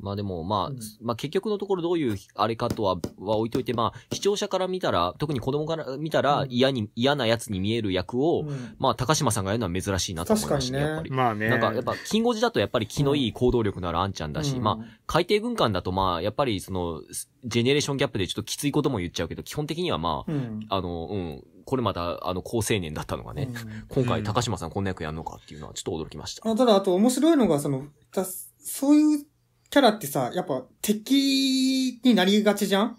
まあでも、まあ、うん、まあ結局のところどういうあれかとは、は置いといて、まあ視聴者から見たら、特に子供から見たら嫌に、嫌な奴に見える役を、うん、まあ高島さんがやるのは珍しいなと思いましたね、ねやっぱり。まあね。なんかやっぱ、金吾寺だとやっぱり気のいい行動力のあるあんちゃんだし、うん、まあ、海底軍艦だとまあ、やっぱりその、ジェネレーションギャップでちょっときついことも言っちゃうけど、基本的にはまあ、あの、うん、これまた、あの、高青年だったのがね、今回高島さんこんな役やるのかっていうのはちょっと驚きました。あただ、あと面白いのが、その、そういうキャラってさ、やっぱ敵になりがちじゃん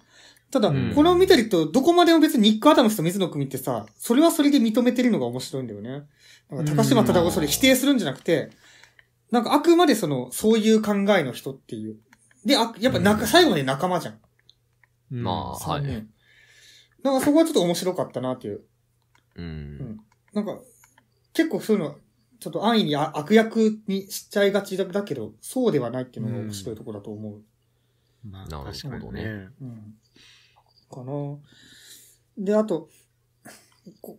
ただ、うん、これを見てると、どこまでも別にニック・アダムスと水野組ってさ、それはそれで認めてるのが面白いんだよね。なんか高島忠夫それ否定するんじゃなくて、なんかあくまでその、そういう考えの人っていう。で、あやっぱ中、うん、最後まで仲間じゃん。まあ、はい。なんかそこはちょっと面白かったなっていう。うん。うん、なんか、結構そういうの、ちょっと安易に悪役にしちゃいがちだけど、そうではないっていうのが面白いところだと思う。うん、まあ、なるほどね。うん。かな。で、あと、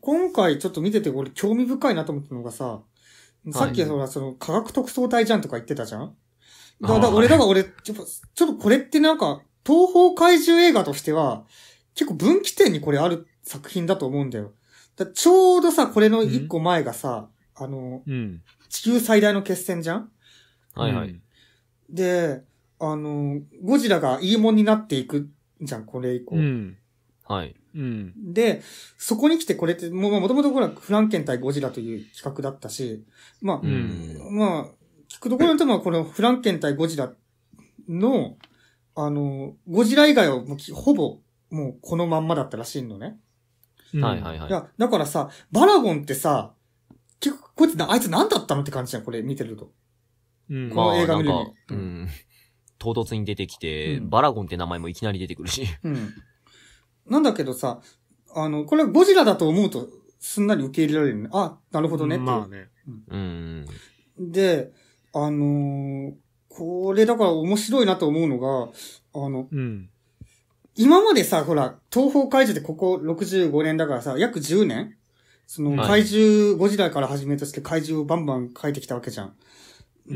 今回ちょっと見てて俺興味深いなと思ったのがさ、さっきほら、その科学特捜隊じゃんとか言ってたじゃんだだ俺、だから俺、ちょっと、ちょっとこれってなんか、東方怪獣映画としては、結構分岐点にこれある作品だと思うんだよ。だちょうどさ、これの一個前がさ、うんあの、うん、地球最大の決戦じゃんはいはい。で、あの、ゴジラがいいもんになっていくじゃん、これ以降。うん、はい。うん、で、そこに来てこれって、ももともとほら、フランケン対ゴジラという企画だったし、まあ、うん、まあ、聞くところによっても、このフランケン対ゴジラの、あの、ゴジラ以外はもうほぼ、もうこのまんまだったらしいのね。はいはいはい。だからさ、バラゴンってさ、こいつな、あいつ何だったのって感じじゃん、これ見てると。うん、この映画見るに。うん。唐突に出てきて、うん、バラゴンって名前もいきなり出てくるし。うん。なんだけどさ、あの、これはゴジラだと思うと、すんなり受け入れられるね。あ、なるほどね。まあね。うん。で、あのー、これだから面白いなと思うのが、あの、うん、今までさ、ほら、東方解除でここ65年だからさ、約10年その怪獣、ゴ時代から始めとして怪獣をバンバン書いてきたわけじゃん。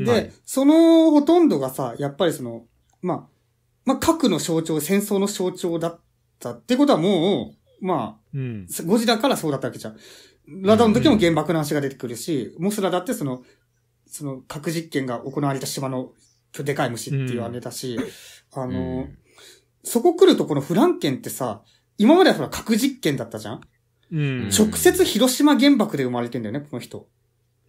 で、はい、そのほとんどがさ、やっぱりその、まあ、まあ、核の象徴、戦争の象徴だったってことはもう、まあ、うん、ゴジラからそうだったわけじゃん。ラダの時も原爆の話が出てくるし、うんうん、モスラだってその、その核実験が行われた島のでかい虫っていうあれだし、うん、あの、うん、そこ来るとこのフランケンってさ、今まではほら核実験だったじゃん直接広島原爆で生まれてんだよね、この人。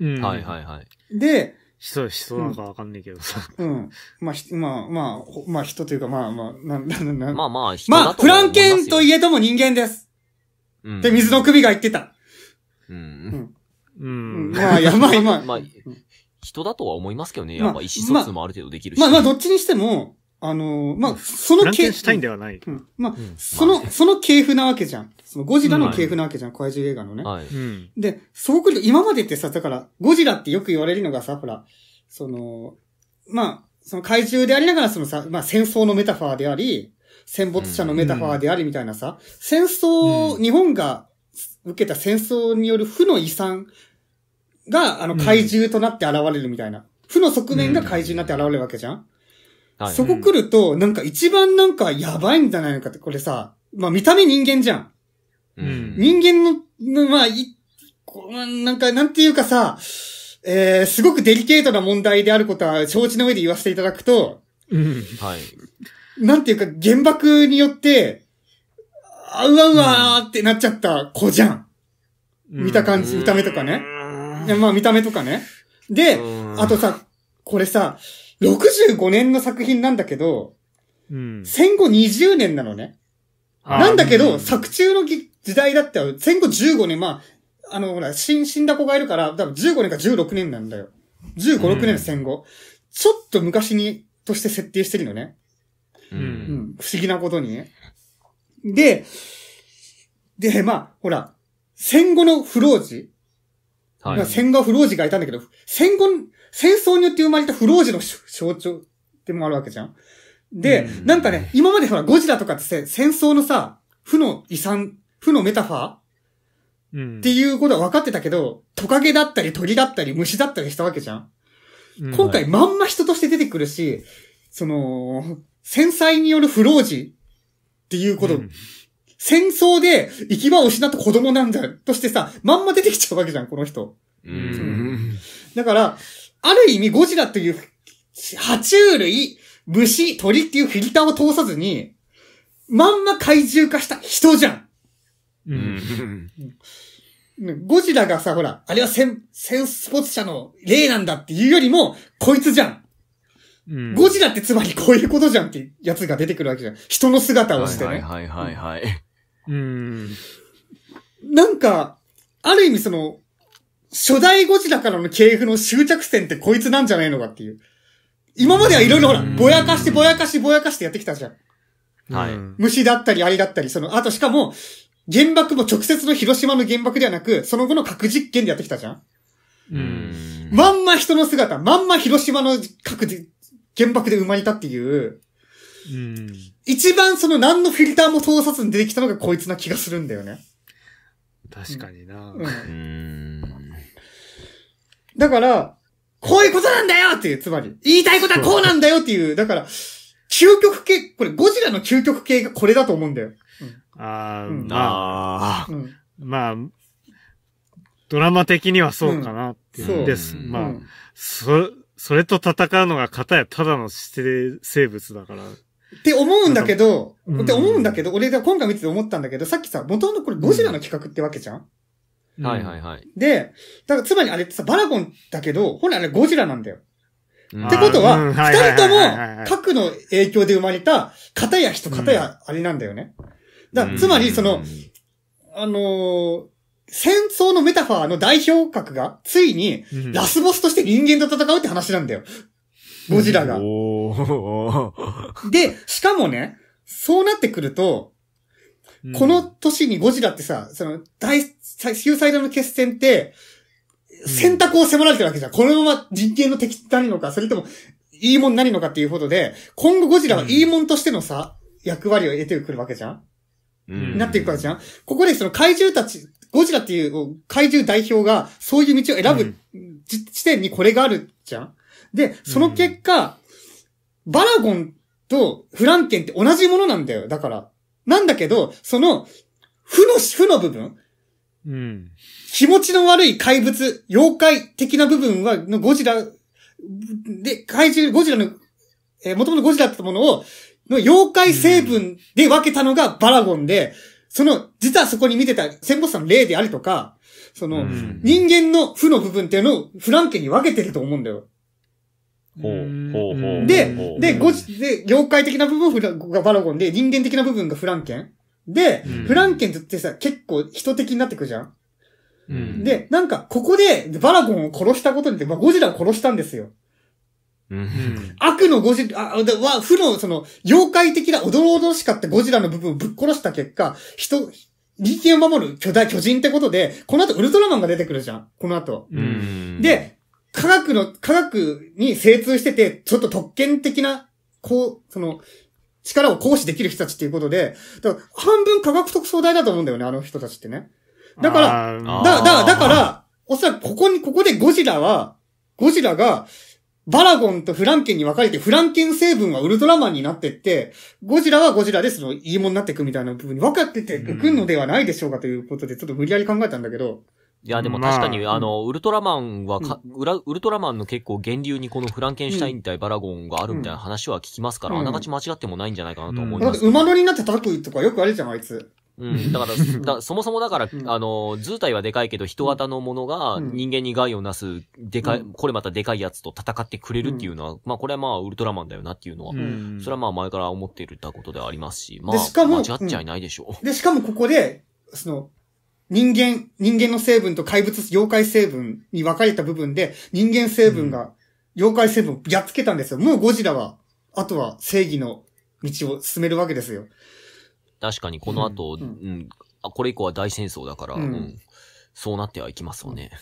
はいはいはい。で、人、思想なんかわかんないけどさ。うん。まあ、まあ、まあ、まあ人というか、まあまあ、なん、なん、なん。まあまあ、まあ、フランケンといえども人間です。で、水の首が言ってた。うん。うん。うん。まあ、やばい、まあ。まあ、人だとは思いますけどね。やっぱ意思疎通もある程度できるし。まあまあ、どっちにしても、あの、まあ、その系、したいんではない。うん。まあ、その、その系譜なわけじゃん。そのゴジラの系譜なわけじゃん、うん、怪獣映画のね。はい。で、そごくると、今までってさ、だから、ゴジラってよく言われるのがさ、ほら、その、まあ、その怪獣でありながら、そのさ、まあ、戦争のメタファーであり、戦没者のメタファーでありみたいなさ、戦争、日本が受けた戦争による負の遺産が、あの、怪獣となって現れるみたいな。負の側面が怪獣になって現れるわけじゃん、はい、そこ来ると、なんか一番なんかやばいんじゃないのかって、これさ、まあ見た目人間じゃん。うん、人間の、まあ、い、なんか、なんていうかさ、えー、すごくデリケートな問題であることは承知の上で言わせていただくと、うん、はい。なんていうか、原爆によって、あうわうわーってなっちゃった子じゃん。うん、見た感じ、見た目とかね。まあ見た目とかね。で、あとさ、これさ、65年の作品なんだけど、うん、戦後20年なのね。なんだけど、うん、作中の時代だって、戦後15年、まあ、あの、ほら、死んだ子がいるから、多分15年か16年なんだよ。15、6年戦後。うん、ちょっと昔に、として設定してるのね。うん。不思議なことに。で、で、まあ、ほら、戦後の不老児。はい、戦後不老児がいたんだけど、戦後、戦争によって生まれた不老児の象徴でもあるわけじゃん。で、うん、なんかね、今までほら、ゴジラとかって戦争のさ、負の遺産、負のメタファーっていうことは分かってたけど、トカゲだったり鳥だったり虫だったりしたわけじゃん。ん、今回まんま人として出てくるし、その、戦災による不老児っていうこと、うん、戦争で行き場を失った子供なんだとしてさ、まんま出てきちゃうわけじゃん、この人。うん、だから、ある意味ゴジラという、爬虫類、虫、鳥っていうフィルターを通さずに、まんま怪獣化した人じゃん。うん。ゴジラがさ、ほら、あれは戦、戦スポーツ者の例なんだっていうよりも、こいつじゃん。うん、ゴジラってつまりこういうことじゃんってやつが出てくるわけじゃん。人の姿をしてね。はいはいはいはい、はい。うん。なんか、ある意味その、初代ゴジラからの系譜の終着点ってこいつなんじゃないのかっていう。今まではいろいろほら、ぼやかしてぼやかしてぼやかしてやってきたじゃん。はい。虫だったり、アリだったり、その、あとしかも、原爆も直接の広島の原爆ではなく、その後の核実験でやってきたじゃん。うん。まんま人の姿、まんま広島の核で、原爆で生まれたっていう。うん。一番その何のフィルターも通さずに出てきたのがこいつな気がするんだよね。確かにな、うん、うんだから、こういうことなんだよっていう、つまり。言いたいことはこうなんだよっていう、だから、究極系、これ、ゴジラの究極系がこれだと思うんだよ。うん、あ、うん、あ、うん、まあ、ドラマ的にはそうかなっていう、うん、です。まあ、そ、それと戦うのがたやただの指定生物だから。って思うんだけど、って思うんだけど、俺が今回見てて思ったんだけど、さっきさ、元のこれゴジラの企画ってわけじゃん、はいはいはい。で、だからつまりあれってさ、バラゴンだけど、本来あれゴジラなんだよ。ってことは、二、人とも核の影響で生まれた、片や人、片やあれなんだよね。だつまり、その、あのー、戦争のメタファーの代表格が、ついに、ラスボスとして人間と戦うって話なんだよ。ゴジラが。で、しかもね、そうなってくると、この年にゴジラってさ、その、大、救済での決戦って、選択を迫られてるわけじゃん。このまま人権の敵になるのか、それとも、いいもんなりのかっていうことで、今後ゴジラはいいもんとしてのさ、役割を得てくるわけじゃんうん。なっていくわけじゃんここでその怪獣たち、ゴジラっていう怪獣代表がそういう道を選ぶ、地点にこれがあるじゃんで、その結果、バラゴンとフランケンって同じものなんだよ。だから。なんだけど、その、負の、負の部分うん。気持ちの悪い怪物、妖怪的な部分は、のゴジラ、で、怪獣、ゴジラの、えー、もとゴジラだったものを、の妖怪成分で分けたのがバラゴンで、うん、その、実はそこに見てた戦没者の例であるとか、その、うん、人間の負の部分っていうのをフランケに分けてると思うんだよ。ほう、ほう、ほう。で、で、ゴジ、で、妖怪的な部分がバラゴンで、人間的な部分がフランケン。で、うんフランケンズってさ、結構人的になってくるじゃんうん。で、なんか、ここで、バラゴンを殺したことによって、まあ、ゴジラを殺したんですよ。うん。悪のゴジラ、あ、では、負の、その、妖怪的な、おどろおどろしかったゴジラの部分をぶっ殺した結果、人、人間を守る巨大巨人ってことで、この後ウルトラマンが出てくるじゃん。この後。で、科学の、科学に精通してて、ちょっと特権的な、こう、その、力を行使できる人たちっていうことで、だから半分科学特捜隊だと思うんだよね、あの人たちってね。だから、だ、だ、だから、おそらくここに、ここでゴジラは、ゴジラが、バラゴンとフランケンに分かれて、フランケン成分はウルトラマンになってって、ゴジラはゴジラでその、いいもんになっていくみたいな部分に分かってて、くんのではないでしょうかということで、ちょっと無理やり考えたんだけど、いや、でも確かに、まあ、あの、ウルトラマンはか、うん、ウルトラマンの結構源流にこのフランケンシュタイン対バラゴンがあるみたいな話は聞きますから、あながち間違ってもないんじゃないかなと思います。うん、馬乗りになって叩くとかよくあるじゃん、あいつ。うん、だから、だ そもそもだから、うん、あの、図体はでかいけど、人型のものが人間に害をなす、でかい、うん、これまたでかいやつと戦ってくれるっていうのは、うん、まあこれはまあウルトラマンだよなっていうのは、それはまあ前から思っていたことでありますし、まあ、しかも間違っちゃいないでしょう。で、しかもここで、その、人間、人間の成分と怪物、妖怪成分に分かれた部分で、人間成分が、妖怪成分をやっつけたんですよ。もうゴジラは、あとは正義の道を進めるわけですよ。確かに、この後、うん、うん、あ、これ以降は大戦争だから、うん、うん、そうなってはいきますよね。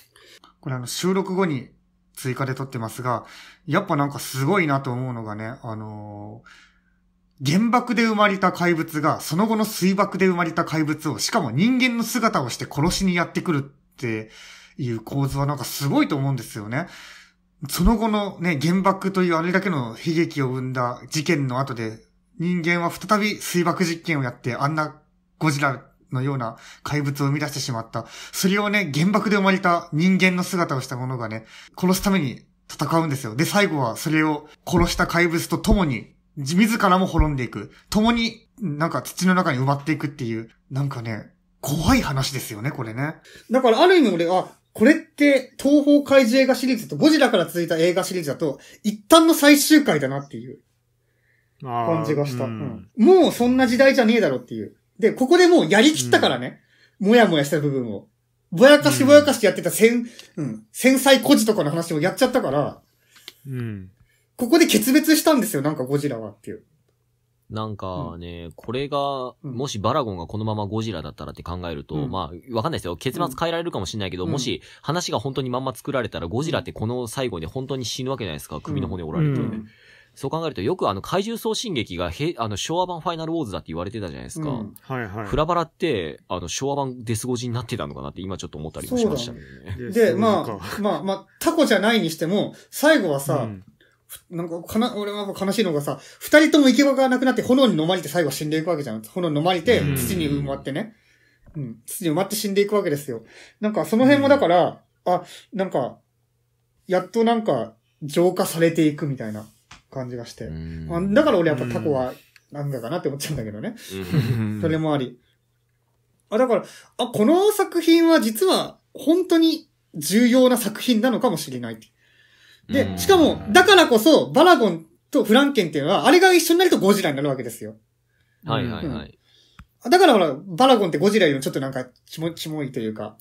これあの、収録後に追加で撮ってますが、やっぱなんかすごいなと思うのがね、あのー原爆で生まれた怪物が、その後の水爆で生まれた怪物を、しかも人間の姿をして殺しにやってくるっていう構図はなんかすごいと思うんですよね。その後のね、原爆というあれだけの悲劇を生んだ事件の後で、人間は再び水爆実験をやって、あんなゴジラのような怪物を生み出してしまった。それをね、原爆で生まれた人間の姿をしたものがね、殺すために戦うんですよ。で、最後はそれを殺した怪物と共に自らも滅んでいく。共に、なんか土の中に埋まっていくっていう、なんかね、怖い話ですよね、これね。だからある意味俺は、これって東方怪獣映画シリーズとゴジラから続いた映画シリーズだと、一旦の最終回だなっていう感じがした。うん、うん、もうそんな時代じゃねえだろっていう。で、ここでもうやりきったからね。うん、もやもやした部分を。ぼやかしぼやかしてやってた戦、うん、うん、繊細孤児とかの話もやっちゃったから、うん。ここで決別したんですよ、なんかゴジラはっていう。なんかね、うん、これが、もしバラゴンがこのままゴジラだったらって考えると、うん、まあ、わかんないですよ。結末変えられるかもしれないけど、うん、もし話が本当にまんま作られたら、ゴジラってこの最後で本当に死ぬわけじゃないですか。首の骨折られて。そう考えると、よくあの怪獣送信劇がへ、あの昭和版ファイナルウォーズだって言われてたじゃないですか。うん、はいはい。フラバラって、あの昭和版デスゴジになってたのかなって今ちょっと思ったりもしましたね。で、まあ、まあ、まあ、タコじゃないにしても、最後はさ、うん、なんか、かな、俺は悲しいのがさ、二人とも行き場がなくなって炎に飲まれて最後死んでいくわけじゃん。炎に飲まれて、土に埋まってね。うん。土に埋まって死んでいくわけですよ。なんか、その辺もだから、うん、あ、なんか、やっとなんか、浄化されていくみたいな感じがして。うん、だから俺やっぱタコは、なんだかなって思っちゃうんだけどね。うん、それもあり。あ、だから、あ、この作品は実は、本当に重要な作品なのかもしれないって。で、しかも、だからこそ、バラゴンとフランケンっていうのは、あれが一緒になるとゴジラになるわけですよ。はいはいはい。うん、だからほら、バラゴンってゴジラよりちょっとなんか、ちも、ちもいというか、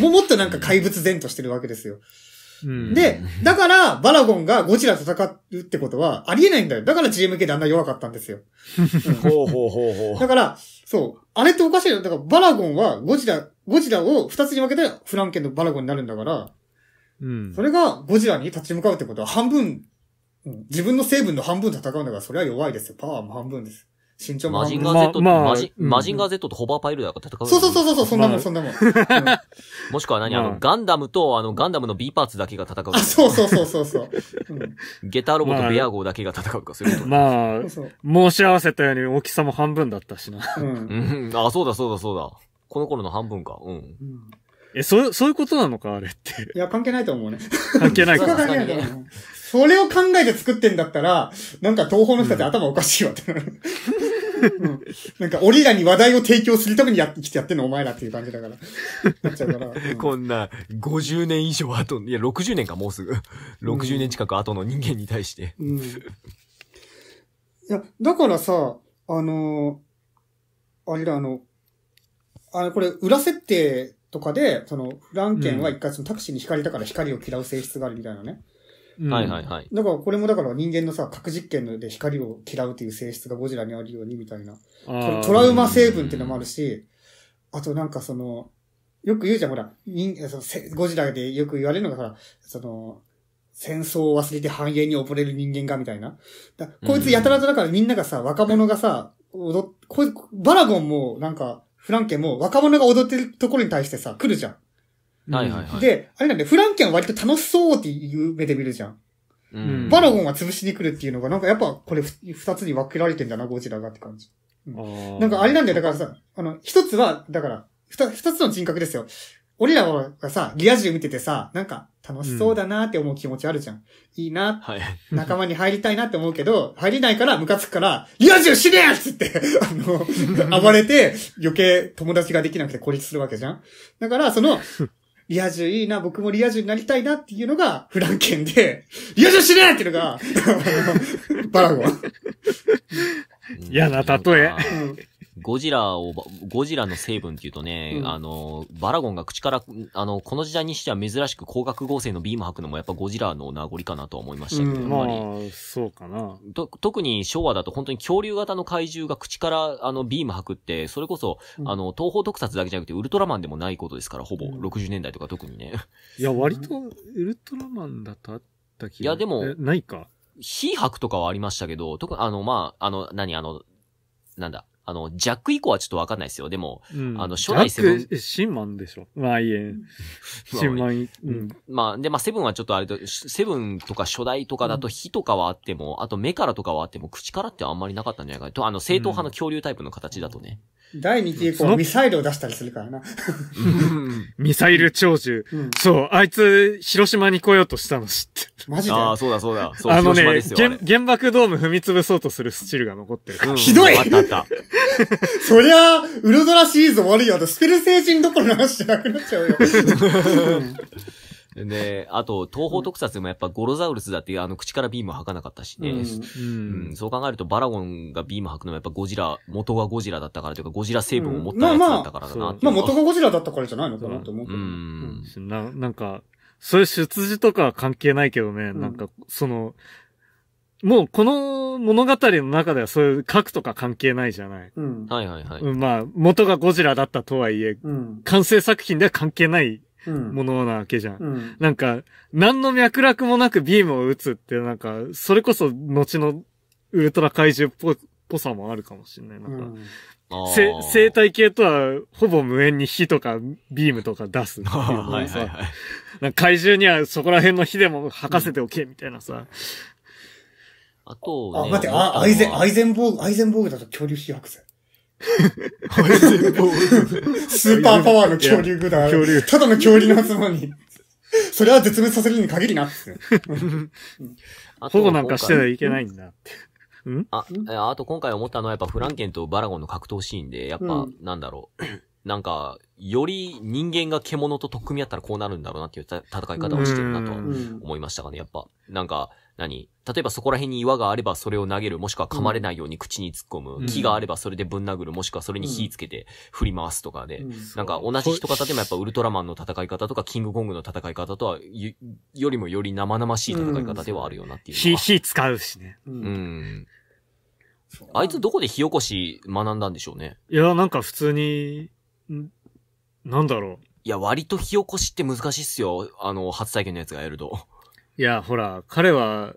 ももっとなんか怪物前としてるわけですよ。で、だから、バラゴンがゴジラ戦うってことはありえないんだよ。だから GMK であんな弱かったんですよ。ほうほうほうほう。だから、そう。あれっておかしいよ。だから、バラゴンはゴジラ、ゴジラを二つに分けてフランケンとバラゴンになるんだから、うん。それがゴジラに立ち向かうってことは半分、自分の成分の半分戦うのが、それは弱いですよ。パワーも半分です。身長も半分。マジンガー Z と、ままあ、マジ、うん、マジンガー Z とホバーパイルダーが戦う。そうそうそうそう、そんなもん、そんなもん。うん、もしくは何、あの、ガンダムと、あの、ガンダムの B パーツだけが戦う。あ、そうそうそうそうそう。ゲタロボとベア号だけが戦うか、そうそうと。まあ、申し合わせたように大きさも半分だったしな。うん。あ、そうだそうだそうだ。この頃の半分か。うん。え、そう、そういうことなのかあれって。いや、関係ないと思うね。関係ないか。関係ないと思う。それを考えて作ってんだったら、なんか東方の人たち頭おかしいわって。うん、なんか、俺らに話題を提供するためにやってきてやってんのお前らっていう感じだから。こんな、50年以上後、いや、60年か、もうすぐ。60年近く後の人間に対して。うん、いや、だからさ、あのー、あれだ、あの、あれ、これ、裏設定とかで、その、フランケンは一回そのタクシーに光りから光を嫌う性質があるみたいなね。うん、はいはいはい。だからこれもだから人間のさ、核実験で光を嫌うという性質がゴジラにあるようにみたいな。トラウマ成分っていうのもあるし、あとなんかその、よく言うじゃん、ほら、人そのゴジラでよく言われるのがほら、その、戦争を忘れて繁栄に溺れる人間がみたいな。こいつやたらとだからみんながさ、若者がさ、踊っ、こいつ、バラゴンもなんか、フランケンも若者が踊ってるところに対してさ、来るじゃん。はいはいはい。で、あれなんで、フランケンは割と楽しそうっていう目で見るじゃん。うん、バラゴンは潰しに来るっていうのが、なんかやっぱこれ二つに分けられてんだな、ゴジラがって感じ。うん、なんかあれなんだよ、だからさ、あの、一つは、だから、二つの人格ですよ。俺らがさ、リア充見ててさ、なんか楽しそうだなって思う気持ちあるじゃん。いいな、はい、仲間に入りたいなって思うけど、入りないからムカつくから、リア充死ねえっつって あの、暴れて余計友達ができなくて孤立するわけじゃん。だから、その、リア充いいな、僕もリア充になりたいなっていうのがフランケンで、リア充死ねえっていうのが、バラゴン。嫌な例え。うんゴジラを、ゴジラの成分っていうとね、うん、あの、バラゴンが口から、あの、この時代にしては珍しく光学合成のビーム吐くのもやっぱゴジラの名残かなとは思いましたけど、うん、まあ、そうかな。と、特に昭和だと本当に恐竜型の怪獣が口からあのビーム吐くって、それこそ、あの、東方特撮だけじゃなくてウルトラマンでもないことですから、ほぼ、60年代とか特にね。いや、割とウルトラマンだった気がいや、でも、ないか。火吐くとかはありましたけど、特にあの、まあ、あの、何、あの、なんだ、あの、ジャック以降はちょっとわかんないですよ。でも、うん、あの、初代セブン。ジャック、シンマンでしょまあ、いえ。シンマン、うん。まあ、で、まあ、セブンはちょっとあれと、セブンとか初代とかだと火とかはあっても、あと目からとかはあっても、口からってあんまりなかったんじゃないかと。あの、正統派の恐竜タイプの形だとね。うん第2期以降、ミサイルを出したりするからな。ミサイル長寿、うん、そう、あいつ、広島に来ようとしたの知ってる。マジでああ、そうだそうだ。そうあのね原、原爆ドーム踏み潰そうとするスチルが残ってる。うん、ひどいあったあった。そりゃウルトラシリーズ終わるよ。スペル星人どころの話じゃなくなっちゃうよ。で、あと、東方特撮でもやっぱゴロザウルスだってあの口からビーム吐かなかったしね、うんうんうん。そう考えるとバラゴンがビーム吐くのはやっぱゴジラ、元がゴジラだったからというか、ゴジラ成分を持ったやつだったからだなまあ、元がゴジラだったからじゃないのかなと思うけうんな。なんか、そういう出自とかは関係ないけどね、なんか、その、もうこの物語の中ではそういう核とか関係ないじゃない。うん、はいはいはい。まあ、元がゴジラだったとはいえ、うん、完成作品では関係ないものなわけじゃん。うん、なんか、何の脈絡もなくビームを撃つって、なんか、それこそ後のウルトラ怪獣っぽぽさもあるかもしれない。なんか、うん、生態系とはほぼ無縁に火とかビームとか出すっていうさは はい、怪獣にはそこら辺の火でも吐かせておけみたいなさ。うん、あと、ね、あ、待って、あ、アイゼン、アイゼンボーグ、アイゼンボーグだと恐竜火白線。スーパーパワーの恐竜ぐ恐竜。ただの恐竜の集まり。に。それは絶滅させるに限りな保護なんかしてはいけないんだうんあ、あと今回思ったのはやっぱフランケンとバラゴンの格闘シーンで、やっぱ、なんだろう。なんか、より人間が獣と取っ組み合ったらこうなるんだろうなっていう戦い方をしてるなと思いましたかね、やっぱ。なんか、何例えばそこら辺に岩があればそれを投げる、もしくは噛まれないように口に突っ込む、うん、木があればそれでぶん殴る、もしくはそれに火つけて振り回すとかで、うん、なんか同じ人方でもやっぱウルトラマンの戦い方とかキングコングの戦い方とはよ、よりもより生々しい戦い方ではあるよなっていう、うん、火、火使うしね。うん。あいつどこで火起こし学んだんでしょうね。いや、なんか普通になんだろう。いや、割と火起こしって難しいっすよ。あの、初体験のやつがやると。いや、ほら、彼は、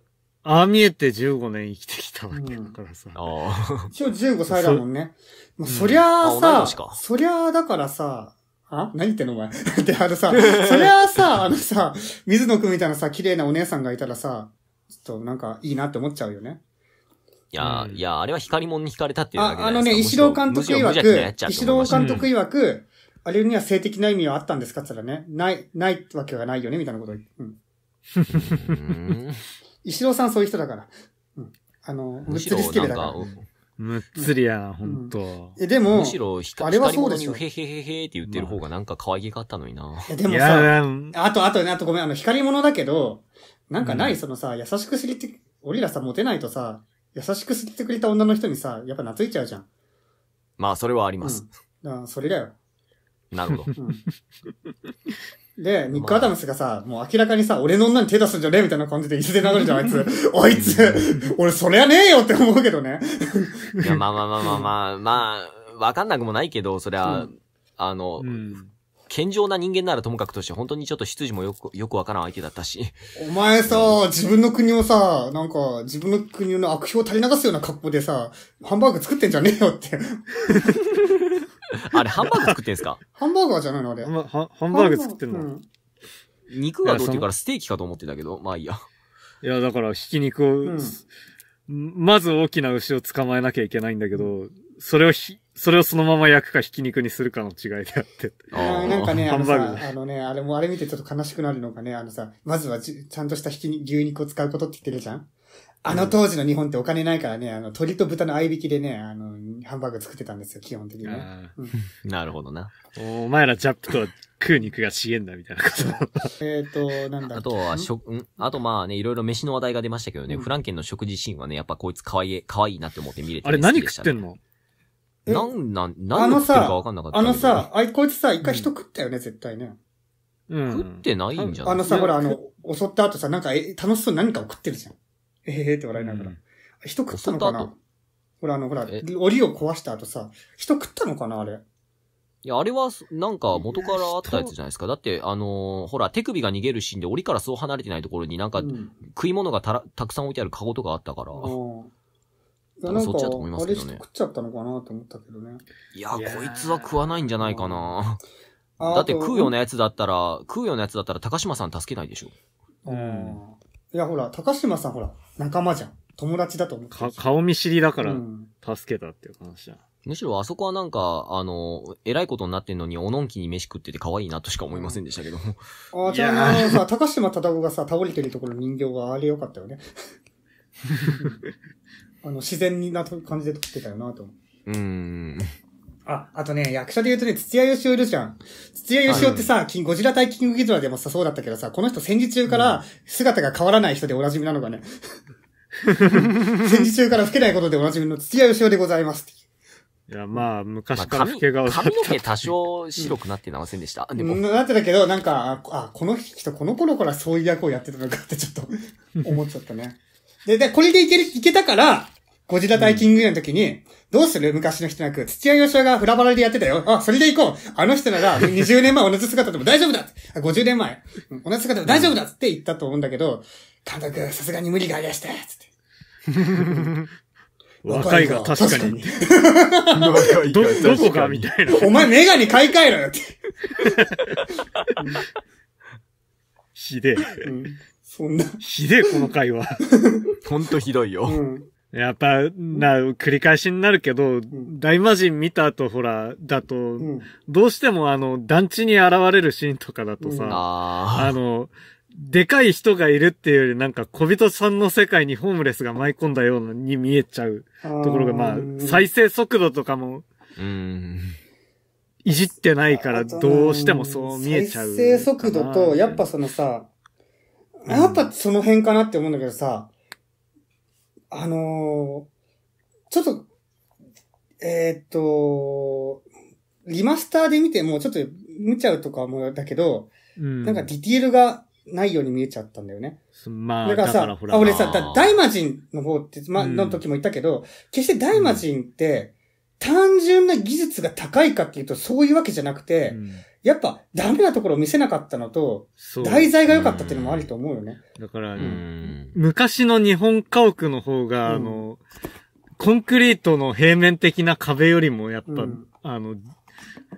ああ見えて15年生きてきたわけだからさ。ああ。一日15歳だもんね。まあ、そりゃあさ、うん、あそりゃあだからさ、あ何言ってんのお前。で、あのさ、そりゃあさ、あのさ、水野くんみたいなさ、綺麗なお姉さんがいたらさ、ちょっとなんかいいなって思っちゃうよね。や、うん、いや、あれは光もんに惹かれたっていうけああのね、石郎監督曰く、石郎監督曰く、うん、あれには性的な意味はあったんですかって言ったらね、ない、ないわけがないよね、みたいなことを言って。うん。石郎さんそういう人だから。うん。あの、むっつり好きだから。むっつりやな、ほんと。え、でも、むしろ、あれはそうですよ。へへへへって言ってる方がなんか可愛げがあったのにな。え、でもさ、あと、あと、あとごめん、あの、光り物だけど、なんかない、そのさ、優しく知りて、俺らさ、モテないとさ、優しく吸ってくれた女の人にさ、やっぱ懐いちゃうじゃん。まあ、それはあります。うん、それだよ。なるほど。で、ニック・アダムスがさ、もう明らかにさ、俺の女に手出すんじゃねえみたいな感じで椅子で殴るじゃん、あいつ。あいつ、俺それやねえよって思うけどね。いや、まあまあまあまあまあ、まあ、わかんなくもないけど、そりゃ、うあの、うん。健常な人間ならともかくとして、本当にちょっと執事もよく、よくわからん相手だったし。お前さ、自分の国をさ、なんか、自分の国の悪評を垂れ流すような格好でさ、ハンバーグ作ってんじゃねえよって。あれ、ハンバーグ作ってんすかハンバーガーじゃないのあれ。ハンバーグ作ってんの、うん、肉がどうっていうからステーキかと思ってたけど、まあいいや。いや、だから、ひき肉を、うん、まず大きな牛を捕まえなきゃいけないんだけど、それをひ、それをそのまま焼くかひき肉にするかの違いであって。あなんかね、あのさ、あのね、あれもあれ見てちょっと悲しくなるのがね、あのさ、まずはちゃんとしたひき牛肉を使うことって言ってるじゃんあの当時の日本ってお金ないからね、あの、鶏と豚の合いびきでね、あの、ハンバーグ作ってたんですよ、基本的にね。うん、なるほどな。お前らジャップと食う肉が資源だ、みたいなこと。えっと、なんだあとは、食、んあとまあね、いろいろ飯の話題が出ましたけどね、うん、フランケンの食事シーンはね、やっぱこいつ可愛い、可愛いなって思って見れて、ね、あれ何食ってんのなん、なん、何言ってるか分かんなかった。あのさ、あいこいつさ、一回人食ったよね、絶対ね。うん。食ってないんじゃないあのさ、ほら、あの、襲った後さ、なんか、え、楽しそうに何か送食ってるじゃん。えへへって笑いながら。人食ったのかなほら、あの、ほら、檻を壊した後さ、人食ったのかなあれ。いや、あれは、なんか元からあったやつじゃないですか。だって、あのー、ほら、手首が逃げるシーンで檻からそう離れてないところになんか、食い物がたらたくさん置いてあるカゴとかあったから。うん、多分そっちだと思いますけどね。食っちゃったのかなと思ったけどね。いや、こいつは食わないんじゃないかな。だって食うようなやつだったら、食うようなやつだったら高島さん助けないでしょ。うん。いや、ほら、高島さんほら、仲間じゃん。友達だと思う。顔見知りだから、助けたっていう話じゃん。むしろあそこはなんか、あの、えらいことになってんのに、おのんきに飯食ってて可愛いなとしか思いませんでしたけど。あ、じゃあ、あのさ、高島忠夫がさ、倒れてるところ人形があれよかったよね。あの、自然にな感じで撮ってたよなと思う。うん。あ、あとね、役者で言うとね、土屋義雄いるじゃん。土屋義雄ってさ、キン、ゴジラ対キングギドラでもさ、そうだったけどさ、この人戦時中から姿が変わらない人でおなじみなのがね。戦時中から老けないことでおなじみの土屋義雄でございますいや、まあ、昔から毛が、まあ、髪。髪の毛多少白くなっていませんでした。うん、でもなってたけど、なんか、あ、この人、この頃からそういう役をやってたのかってちょっと思っちゃったね。で、で、これでいける、いけたから、ゴジラ大キングの時に、うん、どうする昔の人なく、土屋義雄がフラバラでやってたよ。あ、それで行こう。あの人なら、20年前同じ姿でも大丈夫だあ !50 年前。同じ姿でも大丈夫だって言ったと思うんだけど、監督、さすがに無理がありやして、つって。若いが確かに。かにど、どこかみたいな。お前メガネ買い替えろよって。ひでえ、うん。そんな。ひでえ、この回は。ほんとひどいよ。うんやっぱ、な、繰り返しになるけど、うん、大魔人見た後、ほら、だと、うん、どうしてもあの、団地に現れるシーンとかだとさ、うん、ああの、でかい人がいるっていうより、なんか小人さんの世界にホームレスが舞い込んだように見えちゃうところが、まあ、再生速度とかも、いじってないから、どうしてもそう見えちゃう。再生速度と、やっぱそのさ、やっぱその辺かなって思うんだけどさ、あのー、ちょっと、えー、っと、リマスターで見ても、ちょっと見ちゃうとかもだけど、うん、なんかディティールがないように見えちゃったんだよね。まあ、だからさ、らあ俺さ、大魔人の方って、ま、の時も言ったけど、決して大魔人って、単純な技術が高いかっていうと、そういうわけじゃなくて、うん、やっぱダメなところを見せなかったのと、題材が良かったっていうのもあると思うよね。だから、うん、昔の日本家屋の方が、あの、コンクリートの平面的な壁よりも、やっぱ、あの、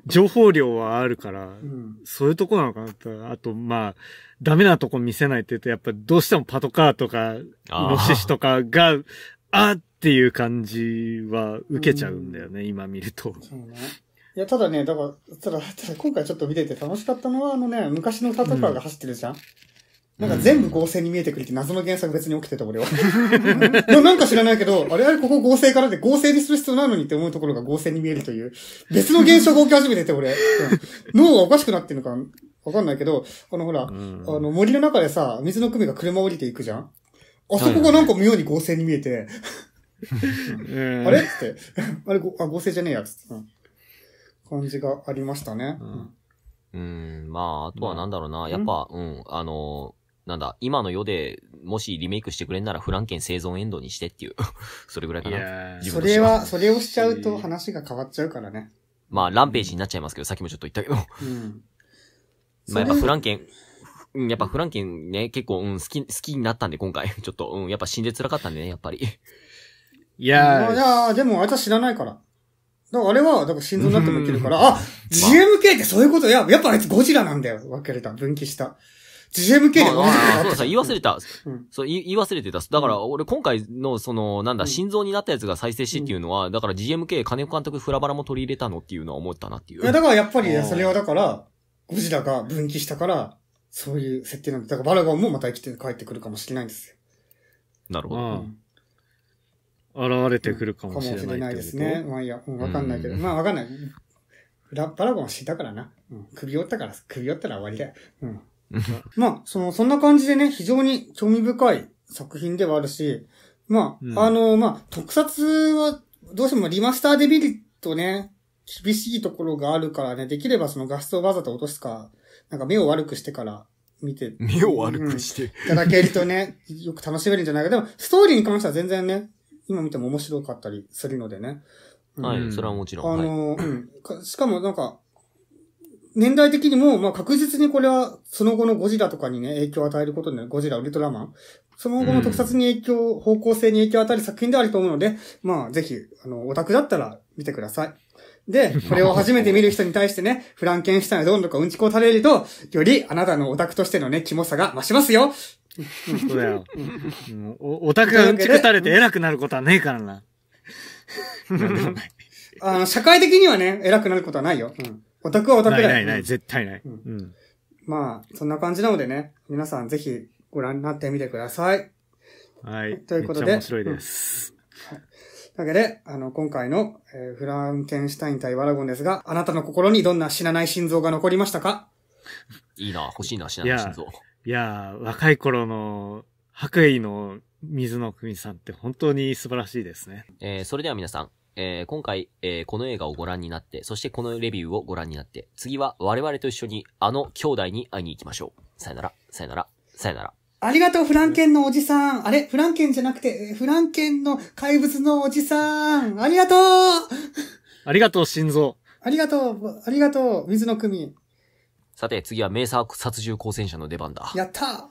情報量はあるから、うん、そういうとこなのかなと。あと、まあ、ダメなとこ見せないって言うと、やっぱどうしてもパトカーとか、イノシシとかがあっていう感じは受けちゃうんだよね、うん、今見ると。そうね。いや、ただね、だから、ただ、ただ今回ちょっと見てて楽しかったのは、あのね、昔のタトカーが走ってるじゃん、なんか全部合成に見えてくるって謎の原作別に起きてた俺は。でもなんか知らないけど、あれあれここ合成からで合成にする必要ないのにって思うところが合成に見えるという、別の現象が起き始めてて俺。脳がおかしくなってるのかわかんないけど、あのほら、うん、あの森の中でさ、水の組が車降りていくじゃんあそこがなんか妙に合成に見えて、あれって、あれ、あ、合成じゃねえやつうん、感じがありましたね。うん、うんうん、まあ、あとはなんだろうな、やっぱ、うん、あのーなんだ、今の世でもしリメイクしてくれんならフランケン生存エンドにしてっていう それぐらいかな。それは、それをしちゃうと話が変わっちゃうからね。まあ、ランページになっちゃいますけど、さっきもちょっと言ったけどうん。まあ、やっぱフランケン、うん、やっぱフランケンね、結構、うん、好き、好きになったんで、今回。ちょっと、うん、やっぱ死んで辛かったんでね、やっぱり。いやー。いやでも、あいつは知らないから。だからあれは、だから心臓になってもいけるから、あ、GMK ってそういうことや、やっぱあいつゴジラなんだよ、分けれた、分岐した。GMK でてああっうそう言い忘れた。うん、そう言い忘れてた。だから俺今回のその、なんだ、心臓になったやつが再生してっていうのは、だから GMK 金子監督フラバラも取り入れたのっていうのは思ったなっていう。いや、だからやっぱり、それはだから、ゴジラが分岐したから、そういう設定なんで、だからバラゴンもまた生きて帰ってくるかもしれないんですよ。なるほど。あん、現れてくるかもしれない。かもしれないですね。まあいや、わかんないけど、まあわかんない。ラバラゴン死んだからな。うん、首折ったから、首折ったら終わりだよ。うん。まあ、その、そんな感じでね、非常に興味深い作品ではあるし、まあ、うん、あの、まあ、特撮は、どうしてもリマスタービリットね、厳しいところがあるからね、できればその画質をわざと落とすか、なんか目を悪くしてから見て。目を悪くして、うん、いただけるとね、よく楽しめるんじゃないか。でも、ストーリーに関しては全然ね、今見ても面白かったりするのでね。うん、はい、それはもちろん。あの、はい、うん。しかもなんか、年代的にも、まあ確実にこれは、その後のゴジラとかにね、影響を与えることになる。ゴジラ、ウルトラマン。その後の特撮に影響、うん、方向性に影響を与える作品であると思うので、まあぜひ、あの、オタクだったら見てください。で、これを初めて見る人に対してね、フランケンシュタインはどんどんかうんちこを垂れると、よりあなたのオタクとしてのね、キモさが増しますよ。そうだよ。オタクがうんちく垂れて偉くなることはねえからな。あの、社会的にはね、偉くなることはないよ。うん。オタクはオタクだよ。ないないない、絶対ない。うん。まあ、そんな感じなのでね、皆さんぜひご覧になってみてください。はい。ということで。面白いです。というわけで、あの、今回の、えー、フランケンシュタイン対ワラゴンですが、あなたの心にどんな死なない心臓が残りましたかいいな、欲しいな、死なない心臓。いや、いや若い頃の白衣の水野久美さんって本当に素晴らしいですね。えー、それでは皆さん、えー、今回、えー、この映画をご覧になって、そしてこのレビューをご覧になって、次は我々と一緒にあの兄弟に会いに行きましょう。さよなら、さよなら、さよなら。ありがとう、フランケンのおじさん。あれフランケンじゃなくて、フランケンの怪物のおじさん。ありがとうありがとう、心臓。ありがとう、ありがとう、水の組。さて、次は名作殺獣光戦車の出番だ。やった